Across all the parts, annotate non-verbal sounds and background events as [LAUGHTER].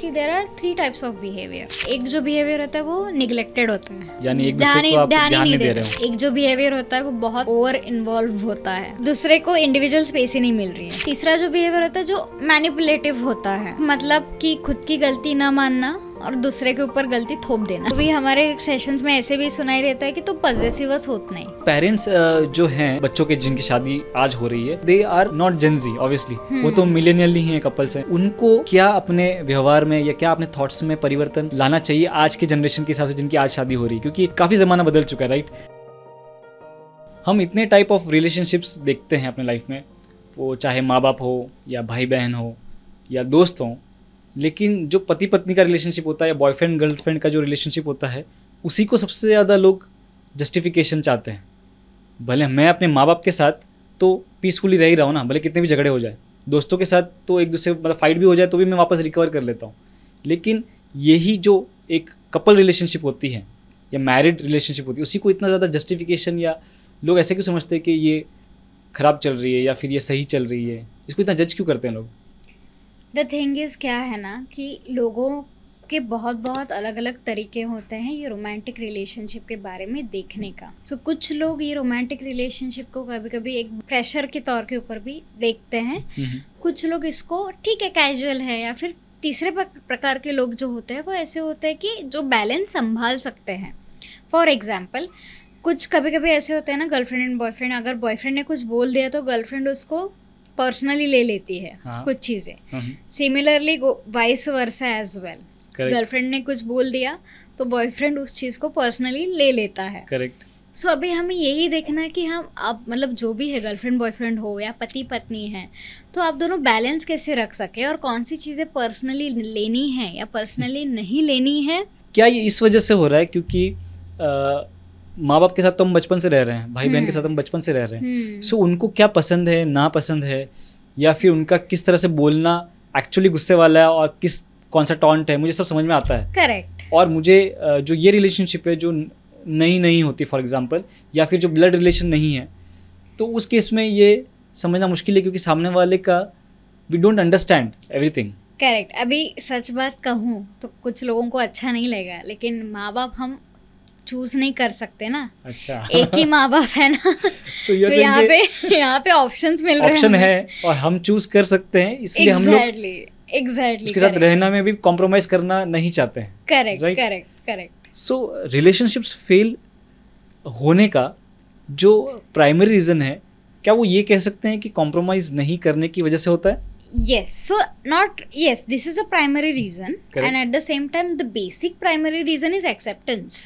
कि there are three types of behaviour एक जो बिहेवियर होता है वो निगलेक्टेड होता है यानी एक दूसरे को आप ध्यान नहीं दे रहे हो एक जो बिहेवियर होता है वो बहुत ओवर इन्वॉल्व होता है दूसरे को इंडिविजुअल स्पेस ही नहीं मिल रही है तीसरा जो बिहेवियर होता है जो मैनिपुलेटिव होता है मतलब कि खुद की गलती ना मानना और दूसरे के ऊपर गलती थोप देना अभी तो हमारे सेशंस में ऐसे भी सुनाई देता है कि तुम तो पजेसिवस होते नहीं पेरेंट्स जो हैं बच्चों के जिनकी शादी आज हो रही है they are not Gen Z obviously वो तो मिलेनियल ही है कपल्स हैं उनको क्या अपने व्यवहार में या क्या अपने थॉट्स में परिवर्तन लाना चाहिए आज के जनरेशन के हिसाब से जिनकी आज शादी हो रही है क्योंकि काफी जमाना बदल चुका है राइट हम इतने टाइप ऑफ रिलेशनशिप्स देखते हैं अपने लाइफ में वो चाहे माँ बाप हो या भाई बहन हो या दोस्त हों लेकिन जो पति पत्नी का रिलेशनशिप होता है या बॉयफ्रेंड गर्लफ्रेंड का जो रिलेशनशिप होता है उसी को सबसे ज़्यादा लोग जस्टिफिकेशन चाहते हैं भले मैं अपने माँ बाप के साथ तो पीसफुली रह ही रहा हूँ ना भले कितने भी झगड़े हो जाए दोस्तों के साथ तो एक दूसरे मतलब फाइट भी हो जाए तो भी मैं वापस रिकवर कर लेता हूँ लेकिन यही जो एक कपल रिलेशनशिप होती है या मैरिड रिलेशनशिप होती है उसी को इतना ज़्यादा जस्टिफिकेशन या लोग ऐसे क्यों समझते हैं कि ये ख़राब चल रही है या फिर ये सही चल रही है इसको इतना जज क्यों करते हैं लोग द थिंग इज़ क्या है ना कि लोगों के बहुत बहुत अलग अलग तरीके होते हैं ये रोमांटिक रिलेशनशिप के बारे में देखने का सो so, कुछ लोग ये रोमांटिक रिलेशनशिप को कभी कभी एक प्रेशर के तौर के ऊपर भी देखते हैं कुछ लोग इसको ठीक है कैजुअल है या फिर तीसरे प्रकार के लोग जो होते हैं वो ऐसे होते हैं कि जो बैलेंस संभाल सकते हैं फॉर एग्ज़ाम्पल कुछ कभी कभी ऐसे होते हैं ना गर्लफ्रेंड एंड बॉयफ्रेंड अगर बॉयफ्रेंड ने कुछ बोल दिया तो गर्लफ्रेंड उसको पर्सनली ले लेती है हाँ. कुछ चीज़ें similarly vice versa as well girlfriend ने कुछ बोल दिया तो बॉयफ्रेंड उस चीज़ को पर्सनली ले लेता है करेक्ट सो so, अभी हमें यही देखना है कि हम आप मतलब जो भी है गर्लफ्रेंड बॉयफ्रेंड हो या पति पत्नी है तो आप दोनों बैलेंस कैसे रख सके और कौन सी चीज़ें पर्सनली लेनी है या पर्सनली नहीं लेनी है क्या ये इस वजह से हो रहा है क्योंकि आ, माँ बाप के साथ तो हम बचपन से रह रहे हैं भाई बहन के हम्म। साथ हम बचपन से रह रहे हैं सो हम्म। उनको क्या पसंद है ना पसंद है या फिर उनका किस तरह से बोलना एक्चुअली गुस्से वाला है और किस कौन सा टॉन्ट है मुझे सब समझ में आता है करेक्ट और मुझे जो ये रिलेशनशिप है जो नई नहीं होती फॉर एग्जाम्पल या फिर जो ब्लड रिलेशन नहीं है तो उस केस में ये समझना मुश्किल है क्योंकि सामने वाले का we don't understand everything correct अभी सच बात कहूँ तो कुछ लोगों को अच्छा नहीं लगेगा लेकिन माँ बाप हम चूज नहीं कर सकते ना अच्छा एक ही माँ बाप है ना so तो यहाँ पे यहाँ पे ऑप्शंस मिल रहे हैं है और हम चूज कर सकते हैं इसलिए exactly, हम लोग exactly, उसके साथ रहना में भी कॉम्प्रोमाइज करना नहीं चाहते हैं correct correct correct so relationships fail होने का जो प्राइमरी रीजन है क्या वो ये कह सकते हैं कि कॉम्प्रोमाइज नहीं करने की वजह से होता है yes so not yes this is a primary reason Correct. and at the same time the basic primary reason is acceptance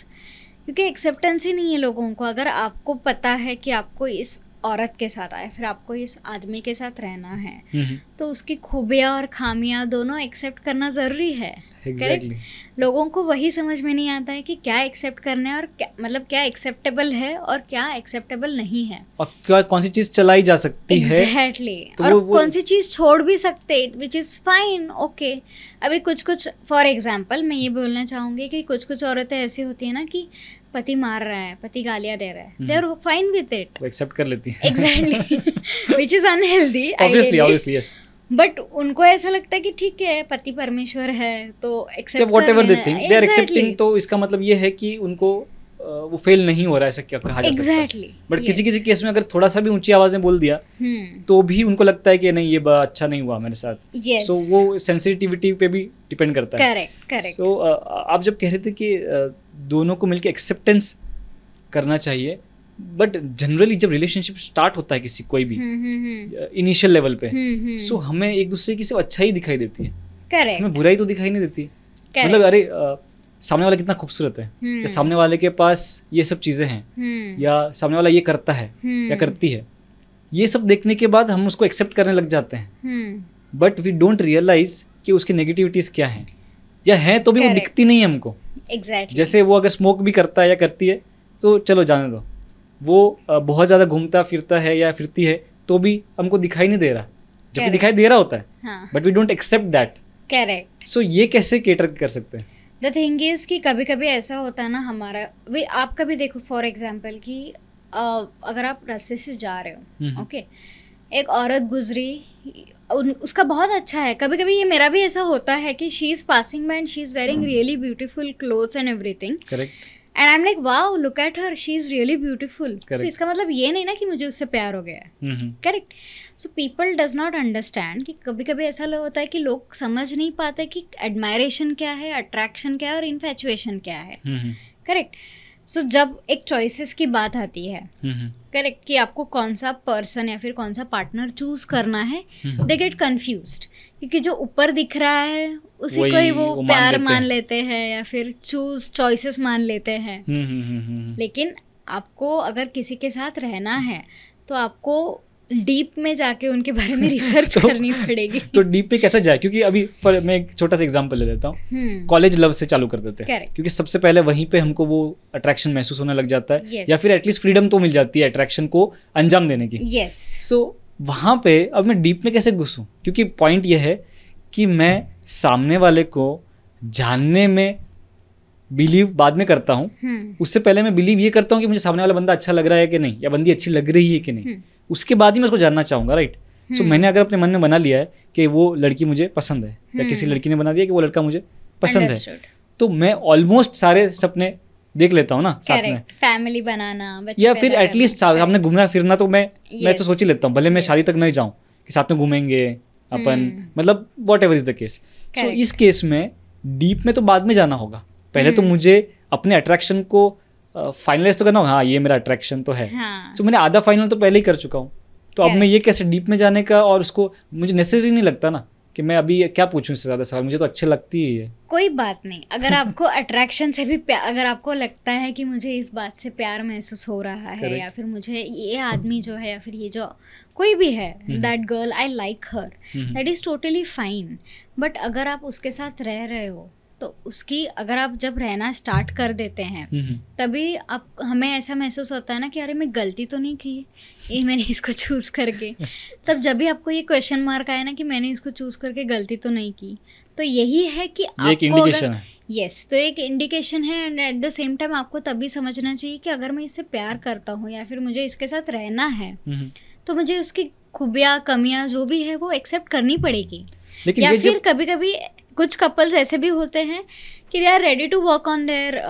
क्योंकि एक्सेप्टेंस ही नहीं है लोगों को अगर आपको पता है कि आपको इस औरत के साथ आए फिर आपको इस आदमी के साथ रहना है तो उसकी खूबियाँ और खामियाँ दोनों एक्सेप्ट करना ज़रूरी है exactly. लोगों को वही समझ में नहीं आता है कि क्या एक्सेप्ट करना है और क्या मतलब क्या एक्सेप्टेबल है और क्या एक्सेप्टेबल नहीं है और क्या कौन सी चीज़ चलाई जा सकती exactly. है एग्जैक्टली तो और वो, वो... कौन सी चीज़ छोड़ भी सकते विच इज़ फाइन ओके अभी कुछ कुछ फॉर एग्जाम्पल मैं ये बोलना चाहूँगी कि कुछ कुछ औरतें ऐसी होती हैं ना कि पति मार रहा है पति गालियां दे रहा है they are fine with it वो एक्सेप्ट कर लेती है exactly which is unhealthy obviously obviously yes but उनको ऐसा लगता है कि ठीक है पति परमेश्वर है तो accept whatever they are accepting तो इसका मतलब ये है कि उनको वो फेल नहीं हो रहा है ऐसा क्या कहा जा exactly, सकता बट yes. किसी किसी केस में अगर थोड़ा सा भी ऊंची आवाज में बोल दिया hmm. तो भी उनको लगता है कि नहीं ये अच्छा नहीं हुआ मेरे साथ सो yes. so, वो सेंसिटिविटी पे भी डिपेंड करता correct, है करेक्ट करेक्ट सो आप जब कह रहे थे कि uh, दोनों को मिलकर एक्सेप्टेंस करना चाहिए बट जनरली जब रिलेशनशिप स्टार्ट होता है किसी कोई भी इनिशियल हम्म, लेवल हम्म, हम्म। पे सो so हमें एक दूसरे की सिर्फ अच्छाई दिखाई देती है Correct. हमें बुराई तो दिखाई नहीं देती Correct. मतलब अरे आ, सामने वाला कितना खूबसूरत है या सामने वाले के पास ये सब चीज़ें हैं या सामने वाला ये करता है या करती है ये सब देखने के बाद हम उसको एक्सेप्ट करने लग जाते हैं बट वी डोंट रियलाइज कि उसकी नेगेटिविटीज़ क्या हैं या है तो भी Correct. वो दिखती नहीं है हमको exactly. जैसे वो अगर स्मोक भी करता है या करती है तो चलो जाने दो वो बहुत ज़्यादा घूमता फिरता है या फिरती है तो भी हमको दिखाई नहीं दे रहा जबकि दिखाई दे रहा होता है but we don't accept that correct so ये कैसे केटर कर सकते हैं द थिंग इज़ कि कभी कभी ऐसा होता है ना हमारा भी आप कभी देखो फॉर एग्जाम्पल कि अगर आप रास्ते से जा रहे हो ओके हम्म। okay? एक औरत गुजरी उन उसका बहुत अच्छा है कभी कभी ये मेरा भी ऐसा होता है कि she is passing and she is wearing really beautiful clothes and everything correct and I am like wow look at her she is really beautiful so इसका मतलब ये नहीं ना कि मुझे उससे प्यार हो गया correct so people does not understand कि कभी कभी ऐसा होता है कि लोग समझ नहीं पाते कि एडमायरेशन क्या है अट्रैक्शन क्या है और इन्फेचुएशन क्या है करेक्ट mm-hmm. सो so, जब एक चॉइसिस की बात आती है mm करेक्ट कि आपको कौन सा पर्सन या फिर कौन सा पार्टनर चूज करना है दे गेट कन्फ्यूज क्योंकि जो ऊपर दिख रहा है उसी को ही वो, वो प्यार मान लेते हैं है, या फिर चूज चॉइसेस मान लेते हैं लेकिन आपको अगर किसी के साथ रहना है तो आपको डीप में जाके उनके बारे में रिसर्च [LAUGHS] तो, करनी पड़ेगी तो डीप पे कैसे जाए क्योंकि अभी फर, मैं एक छोटा सा एग्जांपल ले लेता हूँ कॉलेज हम्म। लव से चालू कर देते हैं क्योंकि सबसे पहले वहीं पे हमको वो अट्रैक्शन महसूस होने लग जाता है yes. या फिर एटलीस्ट फ्रीडम तो मिल जाती है अट्रैक्शन को अंजाम देने की यस yes. सो so, वहाँ पे अब मैं डीप में कैसे घुसूँ क्योंकि पॉइंट यह है कि मैं सामने वाले को जानने में बिलीव बाद में करता हूँ हम्म। उससे पहले मैं बिलीव ये करता हूँ कि मुझे सामने वाला बंदा अच्छा लग रहा है कि नहीं या बंदी अच्छी लग रही है कि नहीं हम्म। उसके बाद ही मैं उसको जानना चाहूंगा राइट सो hmm. मैंने अगर अपने मन में बना लिया है कि वो लड़की मुझे पसंद है या किसी hmm. लड़की ने बना दिया कि वो लड़का मुझे पसंद है तो मैं ऑलमोस्ट सारे सपने देख लेता हूँ ना साथ में फैमिली बनाना या फिर एटलीस्ट सामने घूमना फिरना तो मैं yes. मैं तो सोच ही लेता हूँ भले मैं yes. शादी तक नहीं जाऊँ कि साथ में घूमेंगे अपन hmm. मतलब whatever is the case so इस केस में डीप में तो बाद में जाना होगा पहले तो मुझे अपने अट्रैक्शन को फाइनलाइज uh, तो करना हाँ ये मेरा अट्रैक्शन तो है हाँ. so, मैंने आधा फाइनल तो पहले ही कर चुका हूँ तो अब मैं ये कैसे डीप में जाने का और उसको मुझे नेसेसरी नहीं लगता ना कि मैं अभी क्या पूछूं इससे ज्यादा सवाल मुझे तो अच्छे लगती ही है कोई बात नहीं अगर आपको अट्रैक्शन से भी अगर आपको लगता है कि मुझे इस बात से प्यार महसूस हो रहा है Correct. या फिर मुझे ये आदमी जो है या फिर ये जो कोई भी है that girl I like her that is totally fine but अगर आप उसके साथ रह रहे हो तो उसकी अगर आप जब रहना स्टार्ट कर देते हैं हम्म, हम्म। तभी आप हमें ऐसा महसूस होता है ना कि अरे मैं गलती तो नहीं की ये मैंने [LAUGHS] इसको चूज़ करके तब जब भी आपको ये क्वेश्चन मार्क आया ना कि मैंने इसको चूज़ करके गलती तो नहीं की तो यही है कि आपको अगर यस yes, तो एक इंडिकेशन है and at the same time आपको तभी समझना चाहिए कि अगर मैं इससे प्यार करता हूँ या फिर मुझे इसके साथ रहना है हम्म, तो मुझे उसकी खूबियाँ कमियाँ जो भी है वो एक्सेप्ट करनी पड़ेगी या फिर कभी कभी कुछ कपल्स ऐसे भी होते हैं कि they are ready to work on their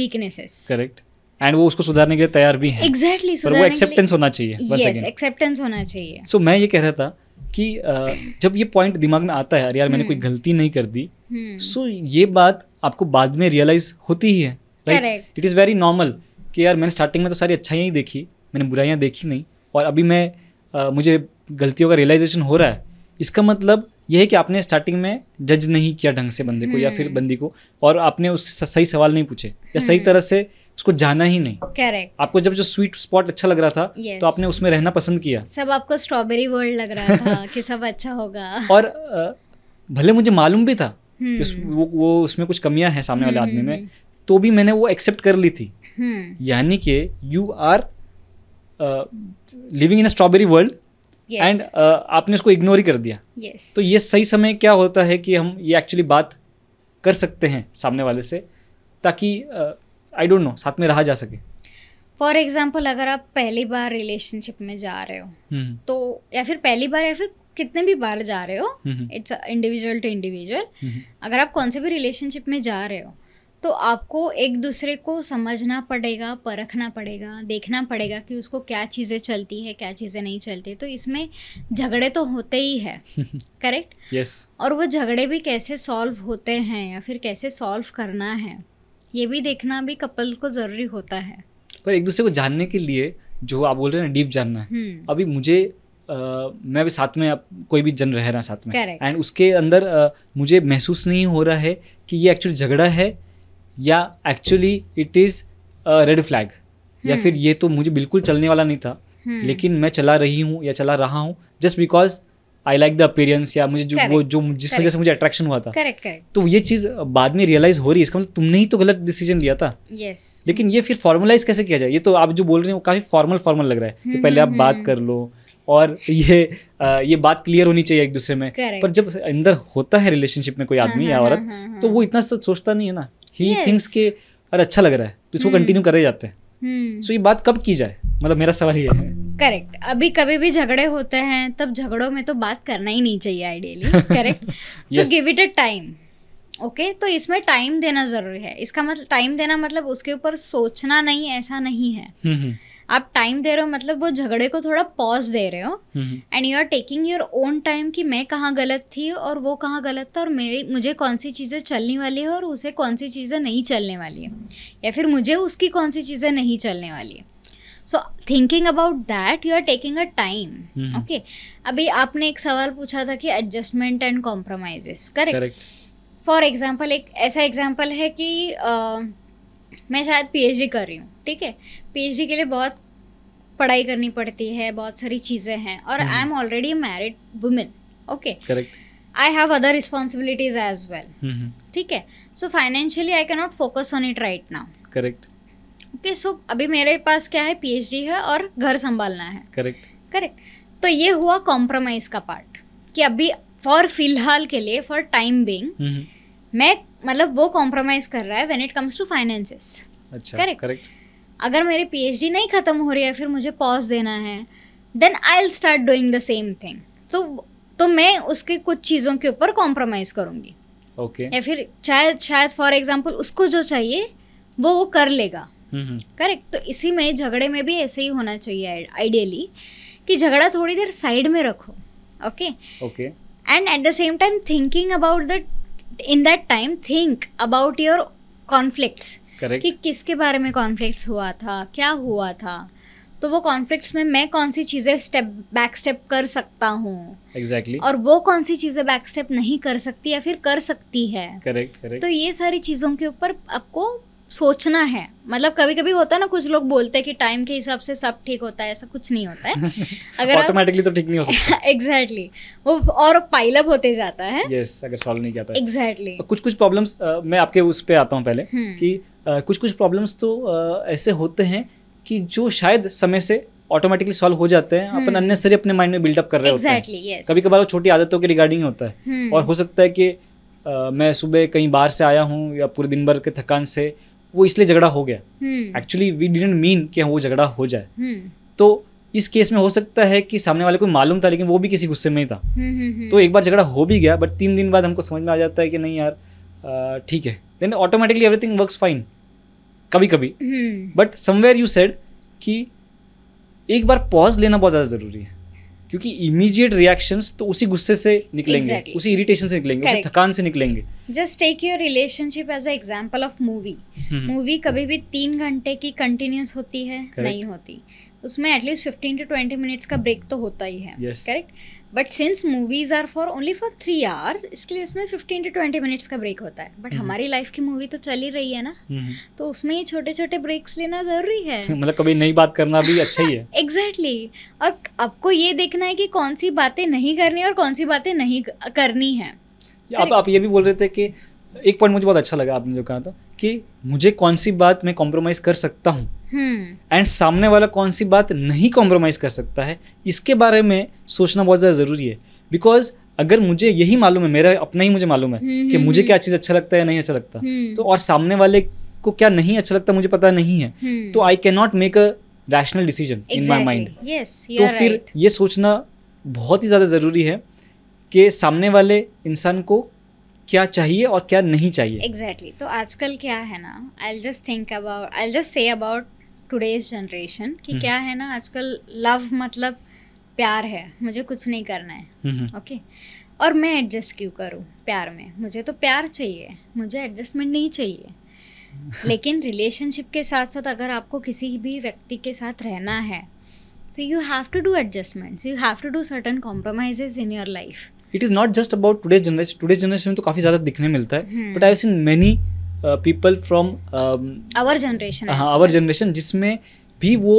weaknesses correct and वो उसको सुधारने के लिए तैयार भी है एग्जैक्टली exactly, वो एक्सेप्टेंस होना चाहिए yes, एक्सेप्टेंस होना चाहिए सो so, मैं ये कह रहा था कि uh, जब ये पॉइंट दिमाग में आता है यार यार मैंने कोई हम्म। गलती नहीं कर दी सो हम्म। so, ये बात आपको बाद में रियलाइज होती ही है right it is very normal कि यार मैंने स्टार्टिंग में तो सारी अच्छाइयाँ ही देखी मैंने बुराइयाँ देखी नहीं और अभी मैं uh, मुझे गलतियों का रियलाइजेशन हो रहा है इसका मतलब ये है कि आपने स्टार्टिंग में जज नहीं किया ढंग से बंदे को या फिर हम्म। बंदी को और आपने उससे सही सवाल नहीं पूछे या सही हम्म। तरह से उसको जाना ही नहीं करेक्ट आपको जब जो स्वीट स्पॉट अच्छा लग रहा था yes. तो आपने उसमें रहना पसंद किया सब आपको स्ट्रॉबेरी वर्ल्ड लग रहा था [LAUGHS] कि सब अच्छा होगा और भले मुझे मालूम भी था कि उस, हम्म। वो वो उसमें कुछ कमियां हैं सामने वाले आदमी में तो भी मैंने वो एक्सेप्ट कर ली थी यानी कि you are living in a strawberry world and yes. uh, आपने इसको इग्नोर ही कर दिया yes. तो ये सही समय क्या होता है कि हम ये एक्चुअली बात कर सकते हैं सामने वाले से ताकि आई डोंट नो साथ में रहा जा सके फॉर एग्जाम्पल अगर आप पहली बार रिलेशनशिप में जा रहे हो hmm. तो या फिर पहली बार या फिर कितने भी बार जा रहे हो इट्स इंडिविजुअल टू इंडिविजुअल अगर आप कौन से भी रिलेशनशिप में जा रहे हो तो आपको एक दूसरे को समझना पड़ेगा परखना पड़ेगा देखना पड़ेगा कि उसको क्या चीज़ें चलती है क्या चीज़ें नहीं चलती तो इसमें झगड़े तो होते ही है करेक्ट यस yes. और वो झगड़े भी कैसे सॉल्व होते हैं या फिर कैसे सॉल्व करना है ये भी देखना भी कपल को ज़रूरी होता है पर एक दूसरे को जानने के लिए जो आप बोल रहे हैं ना डीप जानना है हम्म। अभी मुझे आ, मैं भी साथ में आप, कोई भी जन रह रहा साथ में एंड उसके अंदर आ, मुझे महसूस नहीं हो रहा है कि ये एक्चुअली झगड़ा है या actually it is red flag या hmm. फिर ये तो मुझे बिल्कुल चलने वाला नहीं था hmm. लेकिन मैं चला रही हूँ या चला रहा हूँ just because I like the experience या मुझे जो वो जो जिस वजह से मुझे अट्रैक्शन हुआ था करेक्ट करेक्ट तो ये चीज बाद में रियलाइज हो रही है इसका मतलब तुमने ही तो गलत डिसीजन लिया था yes. लेकिन ये फिर फॉर्मलाइज कैसे किया जाए ये तो आप जो बोल रहे हो काफी फॉर्मल फॉर्मल लग रहा है कि hmm, पहले आप बात कर लो और ये आ, ये बात क्लियर होनी चाहिए एक दूसरे में correct. पर जब अंदर होता है रिलेशनशिप में कोई हाँ, आदमी हाँ, या हाँ, औरत तो वो इतना सोचता नहीं है ना ही थिंक्स के अरे अच्छा लग रहा है तो इसको कंटिन्यू hmm. करे जाते हैं सो hmm. so, ये बात कब की जाए मतलब मेरा सवाल ये है करेक्ट अभी कभी भी झगड़े होते हैं तब झगड़ों में तो बात करना ही नहीं चाहिए ideally correct so give it a time okay तो इसमें टाइम देना ज़रूरी है इसका मतलब टाइम देना मतलब उसके ऊपर सोचना नहीं ऐसा नहीं है hmm, आप टाइम दे रहे हो मतलब वो झगड़े को थोड़ा पॉज दे रहे हो and you are taking your own time कि मैं कहाँ गलत थी और वो कहाँ गलत था और मेरी मुझे कौन सी चीज़ें चलने वाली है और उसे कौन सी चीज़ें नहीं चलने वाली है या फिर मुझे उसकी कौन सी चीज़ें नहीं चलने वाली है so thinking about that you are taking a time okay अभी आपने एक सवाल पूछा था कि adjustment and compromises correct for example एक ऐसा एग्जाम्पल है कि uh, मैं शायद पी कर रही हूँ ठीक है पीएचडी के लिए बहुत पढ़ाई करनी पड़ती है बहुत सारी चीज़ें हैं और I am already married women okay correct I have other responsibilities as well ठीक है so financially I cannot focus on it right now correct okay so अभी मेरे पास क्या है पीएचडी है और घर संभालना है करेक्ट करेक्ट तो ये हुआ कॉम्प्रोमाइज का पार्ट कि अभी फॉर फिलहाल के लिए फॉर टाइम बिंग मैं मतलब वो कॉम्प्रोमाइज कर रहा है when it comes to finances अच्छा करेक्ट करेक्ट अगर मेरी पीएचडी नहीं ख़त्म हो रही है फिर मुझे पॉज देना है then I start doing the same thing तो तो मैं उसके कुछ चीज़ों के ऊपर कॉम्प्रोमाइज़ करूँगी ओके okay. या फिर शायद शायद फॉर एग्जाम्पल उसको जो चाहिए वो वो कर लेगा करेक्ट हम्म, mm-hmm. हम्म। तो इसी में झगड़े में भी ऐसे ही होना चाहिए आइडियली कि झगड़ा थोड़ी देर साइड में रखो okay okay and at the same time thinking about the in that time think about your conflicts Correct. कि किसके बारे में कॉन्फ्लिक्ट हुआ था क्या हुआ था तो वो कॉन्फ्लिक्ट में मैं कौन सी चीज़ें स्टेप बैक स्टेप कर सकता हूँ एग्जैक्टली exactly. और वो कौन सी चीज़ें बैक स्टेप नहीं कर सकती या फिर कर सकती है करेक्ट करेक्ट तो ये सारी चीज़ों के ऊपर आपको सोचना है मतलब कभी कभी होता है ना कुछ लोग बोलते हैं कि टाइम के हिसाब से सब ठीक होता है ऐसा कुछ नहीं होता है [LAUGHS] अगर ऑटोमेटिकली तो ठीक नहीं हो सकता एग्जैक्टली [LAUGHS] exactly. वो और पाइलअप होते जाता है यस yes, अगर सॉल्व नहीं किया एग्जैक्टली तो। exactly. कुछ कुछ प्रॉब्लम्स मैं आपके उस पर आता हूँ पहले hmm. कि कुछ कुछ प्रॉब्लम्स तो ऐसे होते हैं कि जो शायद समय से ऑटोमेटिकली सॉल्व हो जाते हैं अपन हम्म। अननेसरी अपने माइंड में बिल्डअप कर रहे exactly, होते हैं yes. कभी कभार वो छोटी आदतों के रिगार्डिंग होता है हम्म। और हो सकता है कि मैं सुबह कहीं बाहर से आया हूँ या पूरे दिन भर के थकान से वो इसलिए झगड़ा हो गया एक्चुअली वी डिडेंट मीन कि वो झगड़ा हो जाए hmm. तो इस केस में हो सकता है कि सामने वाले को मालूम था लेकिन वो भी किसी गुस्से में ही था hmm, तो एक बार झगड़ा हो भी गया बट तीन दिन बाद हमको समझ में आ जाता है कि नहीं यार ठीक है then automatically everything works fine कभी कभी बट समवेयर यू सेड कि एक बार पॉज लेना बहुत ज़्यादा ज़रूरी है क्योंकि इमीडिएट रिएक्शंस तो उसी गुस्से से निकलेंगे exactly. उसी इरिटेशन से निकलेंगे Correct. उसी थकान से निकलेंगे just take your relationship as a example of movie movie कभी भी तीन घंटे की कंटिन्यूस होती है Correct. नहीं होती उसमें at least fifteen to twenty minutes का ब्रेक तो होता ही है correct yes. But since movies are for only for three hours इसके लिए उसमें फिफ्टीन टू ट्वेंटी मिनट्स का ब्रेक होता है बट हम्म। हमारी लाइफ की मूवी तो चल ही रही है ना हम्म। तो उसमें ये छोटे छोटे ब्रेक्स लेना ज़रूरी है [LAUGHS] मतलब कभी नई बात करना भी अच्छा ही है एग्जैक्टली [LAUGHS] exactly. और आपको ये देखना है कि कौन सी बातें नहीं करनी और कौन सी बातें नहीं करनी है आप आप ये भी बोल रहे थे कि एक पॉइंट मुझे बहुत अच्छा लगा आपने जो कहा था कि मुझे कौन सी बात मैं कॉम्प्रोमाइज कर सकता हूँ एंड हम्म। सामने वाला कौन सी बात नहीं कॉम्प्रोमाइज कर सकता है इसके बारे में सोचना बहुत ज़्यादा ज़रूरी है बिकॉज अगर मुझे यही मालूम है मेरा अपना ही मुझे मालूम है हम्म, कि हम्म, मुझे क्या चीज़ अच्छा लगता है या नहीं अच्छा लगता तो और सामने वाले को क्या नहीं अच्छा लगता मुझे पता नहीं है तो I can not make a rational decision in my mind तो फिर ये सोचना बहुत ही ज़्यादा ज़रूरी है कि सामने वाले इंसान को क्या चाहिए और क्या नहीं चाहिए एग्जैक्टली exactly. तो आजकल क्या है ना I just think about I just say about today's generation कि हम्म। क्या है ना आजकल लव मतलब प्यार है मुझे कुछ नहीं करना है ओके हम्म, हम्म। okay? और मैं एडजस्ट क्यों करूँ प्यार में मुझे तो प्यार चाहिए मुझे एडजस्टमेंट नहीं चाहिए [LAUGHS] लेकिन रिलेशनशिप के साथ साथ अगर आपको किसी भी व्यक्ति के साथ रहना है तो you have to do adjustments you have to do certain compromises in your life it is not just about today's generation today's generation में तो काफ़ी ज़्यादा दिखने मिलता है but I seen many people from our generation हाँ our generation जिसमें भी वो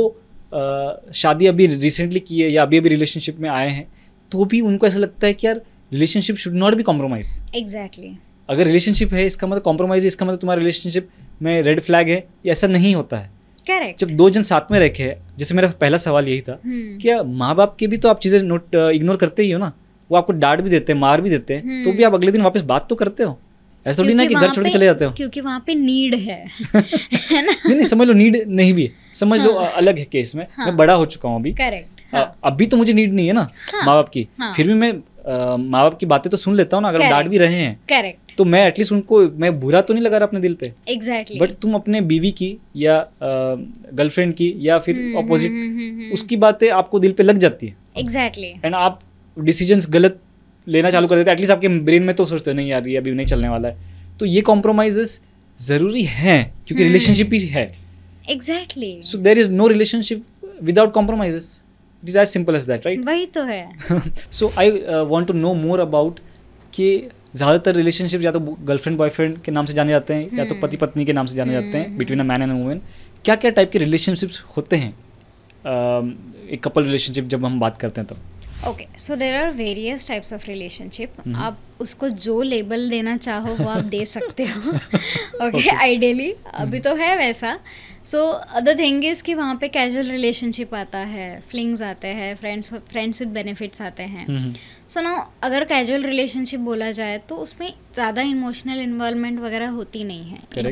uh, शादी अभी रिसेंटली की है या अभी अभी रिलेशनशिप में आए हैं तो भी उनको ऐसा लगता है कि यार relationship should not be compromise exactly अगर रिलेशनशिप है इसका मतलब कॉम्प्रोमाइज इसका मतलब तुम्हारा रिलेशनशिप में रेड फ्लैग है या ऐसा नहीं होता है करेक्ट जब दो जन साथ में रखे जैसे मेरा पहला सवाल यही था hmm. हम्म। क्या माँ बाप के भी तो आप चीज़ें नोट इग्नोर करते ही हो ना वो आपको डांट भी देते हैं मार भी देते हैं तो भी आप अगले दिन वापस बात तो करते हो ऐसा थोड़ी ना कि घर छोड़ के चले जाते हो क्योंकि वहाँ पे नीड है [LAUGHS] नहीं नहीं समझ लो नीड नहीं भी समझ लो हाँ। अलग है केस में मैं हाँ। बड़ा हो चुका हूँ अभी करेक्ट हाँ। अभी तो मुझे नीड नहीं है ना माँ बाप की फिर भी मैं माँ बाप की बातें तो सुन लेता हूँ ना अगर डांट भी रहे हैं करेक्ट तो मैं एटलीस्ट उनको मैं बुरा तो नहीं लगा रहा अपने दिल पे एग्जैक्टली exactly. बट तुम अपने बीवी की या गर्लफ्रेंड की या फिर अपोजिट हम्म, हम्म, हम्म, उसकी बातें आपको दिल पे लग जाती है एग्जैक्टली exactly. एंड आप डिसीजंस गलत लेना चालू कर देते हैं एटलीस्ट आपके ब्रेन में तो सोचते नहीं यार ये अभी नहीं चलने वाला है तो ये कॉम्प्रोमाइजेस ज़रूरी हैं क्योंकि रिलेशनशिप हम्म। hmm. ही है exactly so there is no relationship without compromises it is as simple as that right वही तो है so I want to know more about कि ज़्यादातर रिलेशनशिप या तो गर्लफ्रेंड बॉयफ्रेंड के नाम से जाने जाते हैं hmm. या तो हम्म। पति पत्नी के नाम से जाने hmm. जाते हैं between a man and women क्या क्या टाइप के रिलेशनशिप्स होते हैं uh, एक कपल रिलेशनशिप जब हम बात करते हैं तब तो? Okay so there are various types of relationship आप उसको जो लेबल देना चाहो वो आप दे [LAUGHS] सकते हो ओके आइडियली अभी mm-hmm. तो है वैसा सो अदर थिंग इज़ कि वहाँ पे कैजुअल रिलेशनशिप आता है फ्लिंग्स आते हैं फ्रेंड्स फ्रेंड्स विद बेनिफिट्स आते हैं सो mm-hmm. ना अगर कैजुअल रिलेशनशिप बोला जाए तो उसमें ज़्यादा इमोशनल इन्वॉल्वमेंट वगैरह होती नहीं है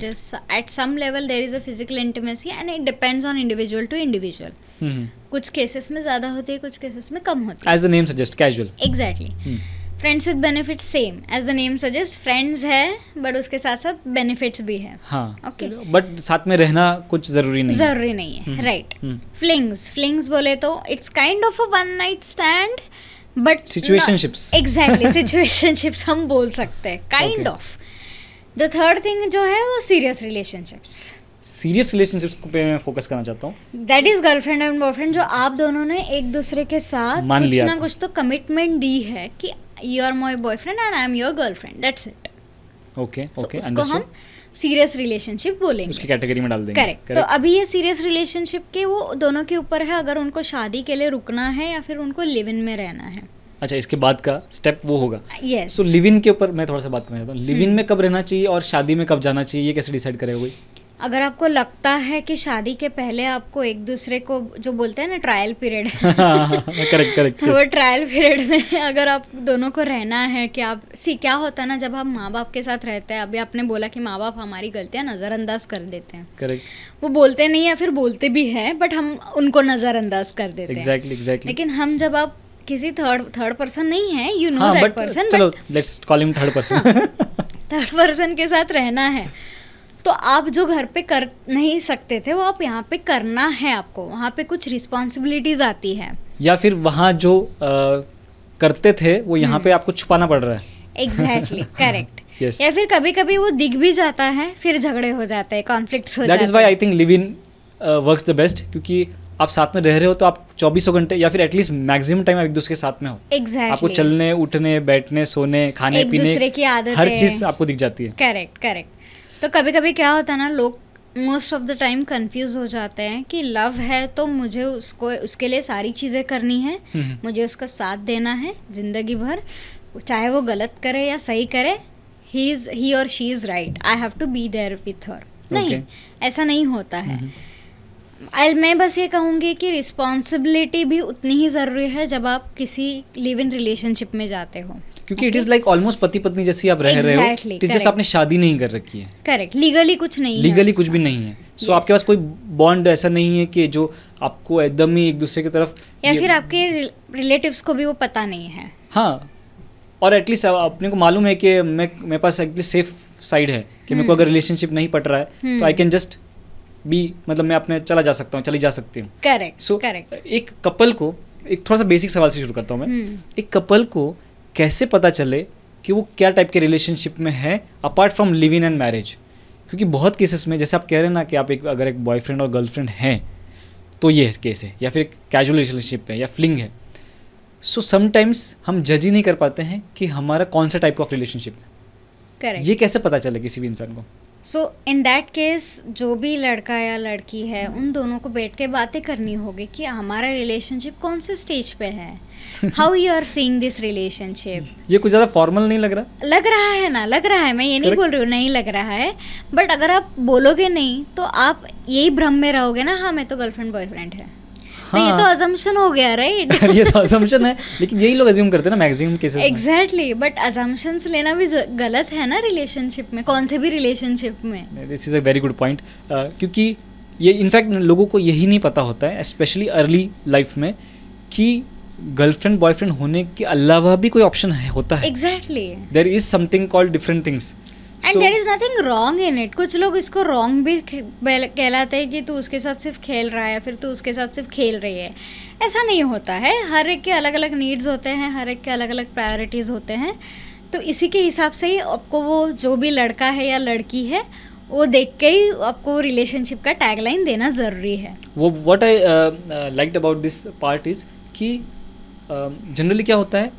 at some level there is a physical intimacy and it depends on individual to individual हम्म। कुछ केसेस में ज़्यादा होती है कुछ केसेस में कम होती है as the name suggest casual exactly friends with benefit same as the name suggest friends है बट उसके साथ साथ बेनिफिट्स भी है हाँ ओके okay. बट साथ में रहना कुछ जरूरी नहीं जरूरी नहीं है राइट फ्लिंग्स फ्लिंग्स बोले तो it's kind of a one night stand but situationships exactly situationships हम बोल सकते हैं kind of the third thing जो है वो सीरियस रिलेशनशिप्स सीरियस रिलेशनशिप्स पे मैं फोकस करना चाहता हूँ that is girlfriend and boyfriend जो आप दोनों ने एक दूसरे के साथ मान कुछ लिया ना कुछ तो कमिटमेंट दी है कि you are my boyfriend and I am your girlfriend that's it okay okay उसको हम सीरियस रिलेशनशिप बोलेंगे उसकी कैटेगरी में डाल देंगे करेक्ट तो अभी ये सीरियस रिलेशनशिप के वो दोनों के ऊपर है अगर उनको शादी के लिए रुकना है या फिर उनको लिव इन में रहना है अच्छा इसके बाद का स्टेप वो होगा यस सो लिव इन के ऊपर मैं थोड़ा सा बात करना चाहता हूँ लिव इन हम्म। में कब रहना चाहिए और शादी में कब जाना चाहिए ये कैसे डिसाइड करेगा कोई अगर आपको लगता है कि शादी के पहले आपको एक दूसरे को जो बोलते हैं ना ट्रायल पीरियड करेक्ट करेक्ट वो ट्रायल पीरियड में अगर आप दोनों को रहना है कि आप सी क्या होता है ना जब आप माँ बाप के साथ रहते हैं अभी आपने बोला कि माँ बाप हमारी गलतियाँ नज़रअंदाज कर देते हैं करेक्ट वो बोलते नहीं है फिर बोलते भी है बट हम उनको नज़रअंदाज कर देते हैं exactly. हैं exactly. लेकिन हम जब आप किसी थर्ड थर्ड पर्सन नहीं है you know that third person third person के साथ रहना है तो आप जो घर पे कर नहीं सकते थे वो आप यहाँ पे करना है आपको वहाँ पे कुछ रिस्पॉन्सिबिलिटीज आती है या फिर वहाँ जो आ, करते थे वो यहाँ हम्म। पे आपको छुपाना पड़ रहा है एग्जैक्टली करेक्ट [LAUGHS] yes. या फिर कभी कभी वो दिख भी जाता है फिर झगड़े हो जाते हैं कॉन्फ्लिक्ट हो that is why I think live in work the best क्योंकि आप साथ में रह रहे हो तो आप चौबीसों घंटे या फिर एटलीस्ट मैक्सिमम टाइम एक दूसरे के साथ में हो exactly. आपको चलने उठने बैठने सोने खाने एक पीने दूसरे की आदत हर चीज आपको दिख जाती है करेक्ट करेक्ट तो कभी कभी क्या होता है ना लोग most of the time confuse हो जाते हैं कि लव है तो मुझे उसको उसके लिए सारी चीज़ें करनी है मुझे उसका साथ देना है ज़िंदगी भर चाहे वो गलत करे या सही करे ही इज़ ही और she is right I have to be there with her नहीं ऐसा नहीं होता है आई मैं बस ये कहूँगी कि रिस्पॉन्सिबिलिटी भी उतनी ही ज़रूरी है जब आप किसी लिव इन रिलेशनशिप में जाते हो क्योंकि इट इज लाइक ऑलमोस्ट पति पत्नी जैसे आप रह exactly, रहे हो इट जस्ट आपने शादी नहीं कर रखी है करेक्ट लीगली कुछ नहीं लीगली कुछ भी नहीं है सो so yes. आपके पास कोई बॉन्ड ऐसा नहीं है कि जो आपको एकदम ही एक दूसरे की तरफ या फिर आपके रिलेटिव्स को भी वो पता नहीं है हाँ और एटलीस्ट अपने को मालूम है कि मैं मेरे पास एटलीस्ट सेफ साइड है कि मेरे को अगर रिलेशनशिप hmm. नहीं पट रहा है तो आई कैन जस्ट बी मतलब मैं अपने चला जा सकता हूँ चली जा सकती हूँ करेक्ट सो करेक्ट एक कपल को एक थोड़ा सा बेसिक सवाल से शुरू करता हूँ मैं hmm. एक कपल को कैसे पता चले कि वो क्या टाइप के रिलेशनशिप में है apart from live in and marriage क्योंकि बहुत केसेस में जैसे आप कह रहे हैं ना कि आप एक अगर एक बॉयफ्रेंड और गर्लफ्रेंड हैं तो ये केस है या फिर एक कैजुअल रिलेशनशिप है या फ्लिंग है सो so, समटाइम्स हम जज ही नहीं कर पाते हैं कि हमारा कौन सा टाइप ऑफ रिलेशनशिप है Correct. ये कैसे पता चले किसी भी इंसान को सो इन दैट केस जो भी लड़का या लड़की है उन दोनों को बैठ के बातें करनी होगी कि हमारा रिलेशनशिप कौन से स्टेज पे है how you are seeing this relationship ये कुछ ज़्यादा फॉर्मल नहीं लग रहा लग रहा है ना लग रहा है मैं ये नहीं बोल रही हूँ नहीं लग रहा है बट अगर आप बोलोगे नहीं तो आप यही भ्रम में रहोगे ना हाँ मैं तो गर्लफ्रेंड बॉयफ्रेंड है हाँ, ये तो अजम्पशन हाँ। हो गया राइट [LAUGHS] ये तो अजम्पशन है लेकिन यही लोग अज्यूम करते हैं ना maximum cases exactly but assumptions लेना भी गलत है ना रिलेशनशिप में कौन से भी रिलेशनशिप में this is a very good point क्योंकि ये इनफैक्ट लोगों को यही नहीं पता होता है स्पेशली अर्ली लाइफ में कि गर्लफ्रेंड बॉयफ्रेंड होने के अलावा भी कोई ऑप्शन है होता है exactly there is something called different things and there is nothing wrong in it कुछ लोग इसको रॉन्ग भी कहलाते हैं कि तू उसके साथ सिर्फ खेल रहा है फिर तू उसके साथ सिर्फ खेल रही है ऐसा नहीं होता है हर एक के अलग अलग नीड्स होते हैं हर एक के अलग अलग प्रायोरिटीज़ होते हैं तो इसी के हिसाब से ही आपको वो जो भी लड़का है या लड़की है वो देख के ही आपको रिलेशनशिप का टैगलाइन देना ज़रूरी है वो what I like about this part is कि जनरली um, uh, क्या होता है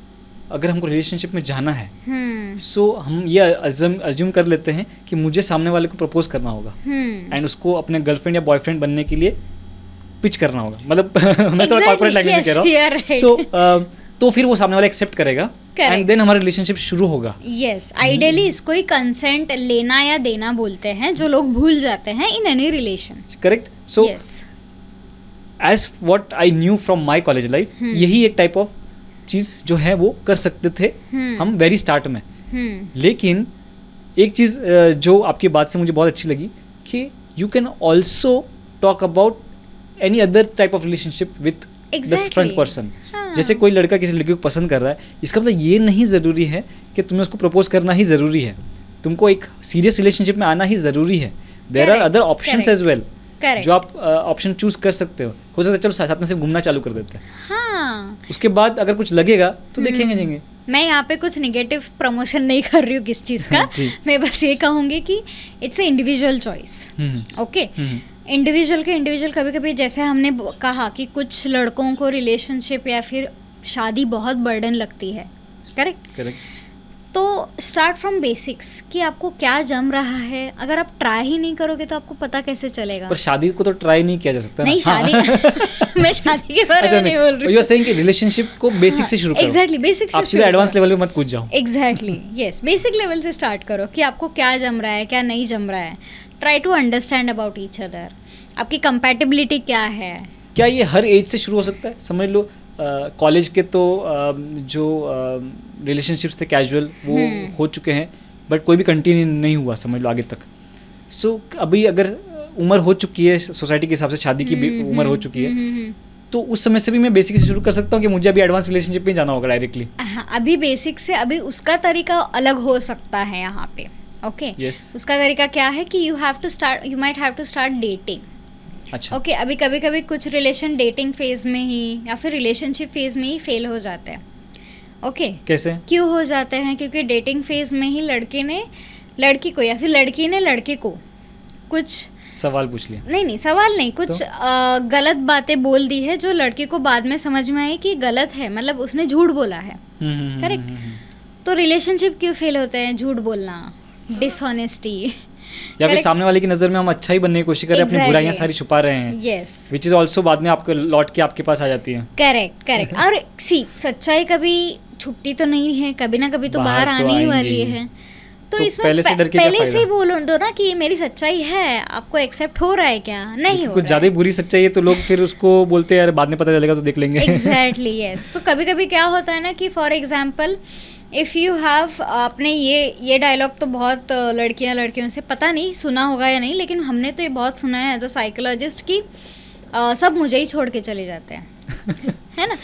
अगर हमको रिलेशनशिप में जाना है सो हम्म। so, हम ये अज्यूम कर लेते हैं कि मुझे सामने वाले को प्रपोज करना होगा एंड हम्म। उसको अपने गर्लफ्रेंड या बॉयफ्रेंड बनने के लिए पिच करना होगा मतलब [LAUGHS] मैं थोड़ा कॉर्पोरेट लैंग्वेज में कह रहा हूँ सो uh, तो फिर वो सामने वाला एक्सेप्ट करेगा एंड देन हमारा रिलेशनशिप शुरू होगा यस आइडियली hmm. इसको ही कंसेंट लेना या देना बोलते हैं जो लोग भूल जाते हैं in any relation correct so as what I knew from my college life यही एक टाइप ऑफ चीज़ जो है वो कर सकते थे हम्म। हम वेरी स्टार्ट में हम्म। लेकिन एक चीज़ जो आपकी बात से मुझे बहुत अच्छी लगी कि you can also talk about any other type of relationship with front person जैसे कोई लड़का किसी लड़की को पसंद कर रहा है इसका मतलब ये नहीं ज़रूरी है कि तुम्हें उसको प्रपोज करना ही ज़रूरी है तुमको एक सीरियस रिलेशनशिप में आना ही ज़रूरी है there are other option as well Correct. जो आप ऑप्शन चूज कर सकते हो हो सकता है चलो साथ में से घूमना चालू कर देते हैं हाँ उसके बाद अगर कुछ लगेगा तो हम्म। देखेंगे जाएंगे मैं यहाँ पे कुछ नेगेटिव प्रमोशन नहीं कर रही हूँ किस चीज़ का [LAUGHS] मैं बस ये कहूंगी कि it's a individual choice okay individual के इंडिविजुअल कभी कभी जैसे हमने कहा कि कुछ लड़कों को रिलेशनशिप या फिर शादी बहुत बर्डन लगती है करेक्ट करेक्ट तो स्टार्ट फ्रॉम बेसिक्स कि आपको क्या जम रहा है अगर आप ट्राई ही नहीं करोगे तो आपको पता कैसे चलेगा पर शादी को तो ट्राई नहीं किया जा सकता नहीं हाँ। शादी [LAUGHS] मैं शादी के बारे अच्छा, में नहीं बोल रही यू आर सेइंग कि रिलेशनशिप को बेसिक हाँ, से शुरू करो एग्जैक्टली बेसिक से आप सीधा एडवांस लेवल पे मत कूद जाओ एग्जैक्टली यस बेसिक लेवल से स्टार्ट करो कि आपको क्या जम रहा है क्या नहीं जम रहा है try to understand about each other आपकी कंपैटिबिलिटी क्या है क्या ये हर एज से शुरू हो सकता है समझ लो कॉलेज के तो जो रिलेशनशिप्स थे कैजुअल वो हम्म। हो चुके हैं बट कोई भी कंटिन्यू नहीं हुआ समझ लो आगे तक सो अभी अगर उम्र हो चुकी है सोसाइटी के हिसाब से शादी की हम्म, उम्र हो हम्म, चुकी है तो उस समय से भी मैं बेसिक से शुरू कर सकता हूँ कि मुझे अभी एडवांस रिलेशनशिप में जाना होगा डायरेक्टली हाँ, अभी बेसिक से अभी उसका तरीका अलग हो सकता है यहाँ पे ओके okay? yes. उसका तरीका क्या है कि you have to start you might have to start dating अच्छा ओके okay, अभी कभी कभी कुछ रिलेशन डेटिंग फेज में ही या फिर रिलेशनशिप फेज में ही फेल हो जाते हैं ओके okay. कैसे क्यों हो जाते हैं क्योंकि डेटिंग फेज में ही लड़के ने लड़की को या फिर लड़की ने लड़के को कुछ सवाल पूछ लिया नहीं नहीं सवाल नहीं कुछ तो? आ, गलत बातें बोल दी है जो लड़के को बाद में समझ में आई कि गलत है मतलब उसने झूठ बोला है करेक्ट हम्म, हम्म, हम्म, तो रिलेशनशिप क्यों फेल होते हैं झूठ बोलना डिसऑनेस्टी या फिर सामने वाले की नज़र में हम अच्छा ही बनने की कोशिश कर रहे हैं अपनी बुराइयां सारी छुपा रहे हैं यस विच इज़ ऑल्सो बाद में आपको लौट के आपके पास आ जाती है करेक्ट करेक्ट [LAUGHS] और सी सच्चाई कभी छुट्टी तो नहीं है कभी ना कभी तो बाहर तो आने ही वाली है तो, तो इसमें पहले से डर के पहले से ही बोलो दो तो ना कि मेरी सच्चाई है आपको एक्सेप्ट हो रहा है क्या नहीं हो कुछ ज्यादा ही बुरी सच्चाई है तो लोग फिर उसको बोलते हैं यार बाद में पता चलेगा तो देख लेंगे एग्जैक्टली exactly, यस [LAUGHS] yes. तो कभी कभी क्या होता है ना कि for example if you have आपने ये ये डायलॉग तो बहुत लड़कियां लड़कियों से पता नहीं सुना होगा या नहीं लेकिन हमने तो ये बहुत सुना है एज अ साइकोलॉजिस्ट कि आ, सब मुझे ही छोड़ के चले जाते हैं [LAUGHS] है ना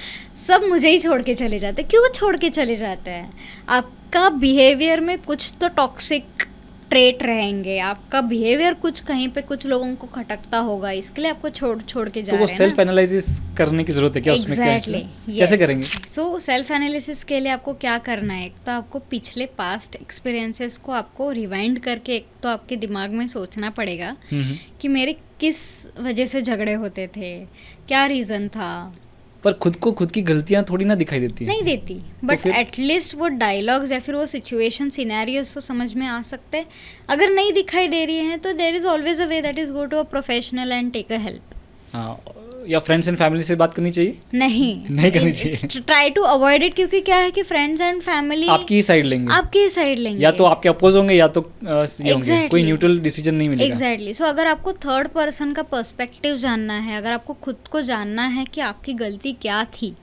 सब मुझे ही छोड़ के चले जाते हैं क्यों छोड़ के चले जाते हैं आपका बिहेवियर में कुछ तो टॉक्सिक ट्रेट रहेंगे आपका बिहेवियर कुछ कहीं पे कुछ लोगों को खटकता होगा इसके लिए आपको छोड़ छोड़ के जा तो वो सेल्फ एनालिसिस करने की जरूरत है क्या exactly, उसमें क्या है? yes. कैसे करेंगे सो सेल्फ एनालिसिस के लिए आपको क्या करना है एक तो आपको पिछले पास्ट एक्सपीरियंसेस को आपको रिवाइंड करके एक तो आपके दिमाग में सोचना पड़ेगा हम्म, हम्म। कि मेरे किस वजह से झगड़े होते थे क्या रीज़न था पर खुद को खुद की गलतियां थोड़ी ना दिखाई देती नहीं देती बट तो एटलीस्ट वो डायलॉग्स या फिर वो सिचुएशन सिनेरियोस तो समझ में आ सकते हैं अगर नहीं दिखाई दे रही है तो there is always a way that is go to a professional and take a help या फ्रेंड्स एंड फैमिली से बात करनी चाहिए नहीं नहीं करनी चाहिए ट्राई टू अवॉइड इट क्योंकि क्या है कि फ्रेंड्स एंड फैमिली आपकी ही साइड लेंगे आपकी ही साइड लेंगे या तो आपके अपोज होंगे या तो exactly. होंगे कोई न्यूट्रल डिसीजन नहीं मिलेगा एग्जैक्टली exactly. सो so, अगर आपको थर्ड पर्सन का पर्सपेक्टिव जानना है अगर आपको खुद को जानना है कि आपकी गलती क्या थी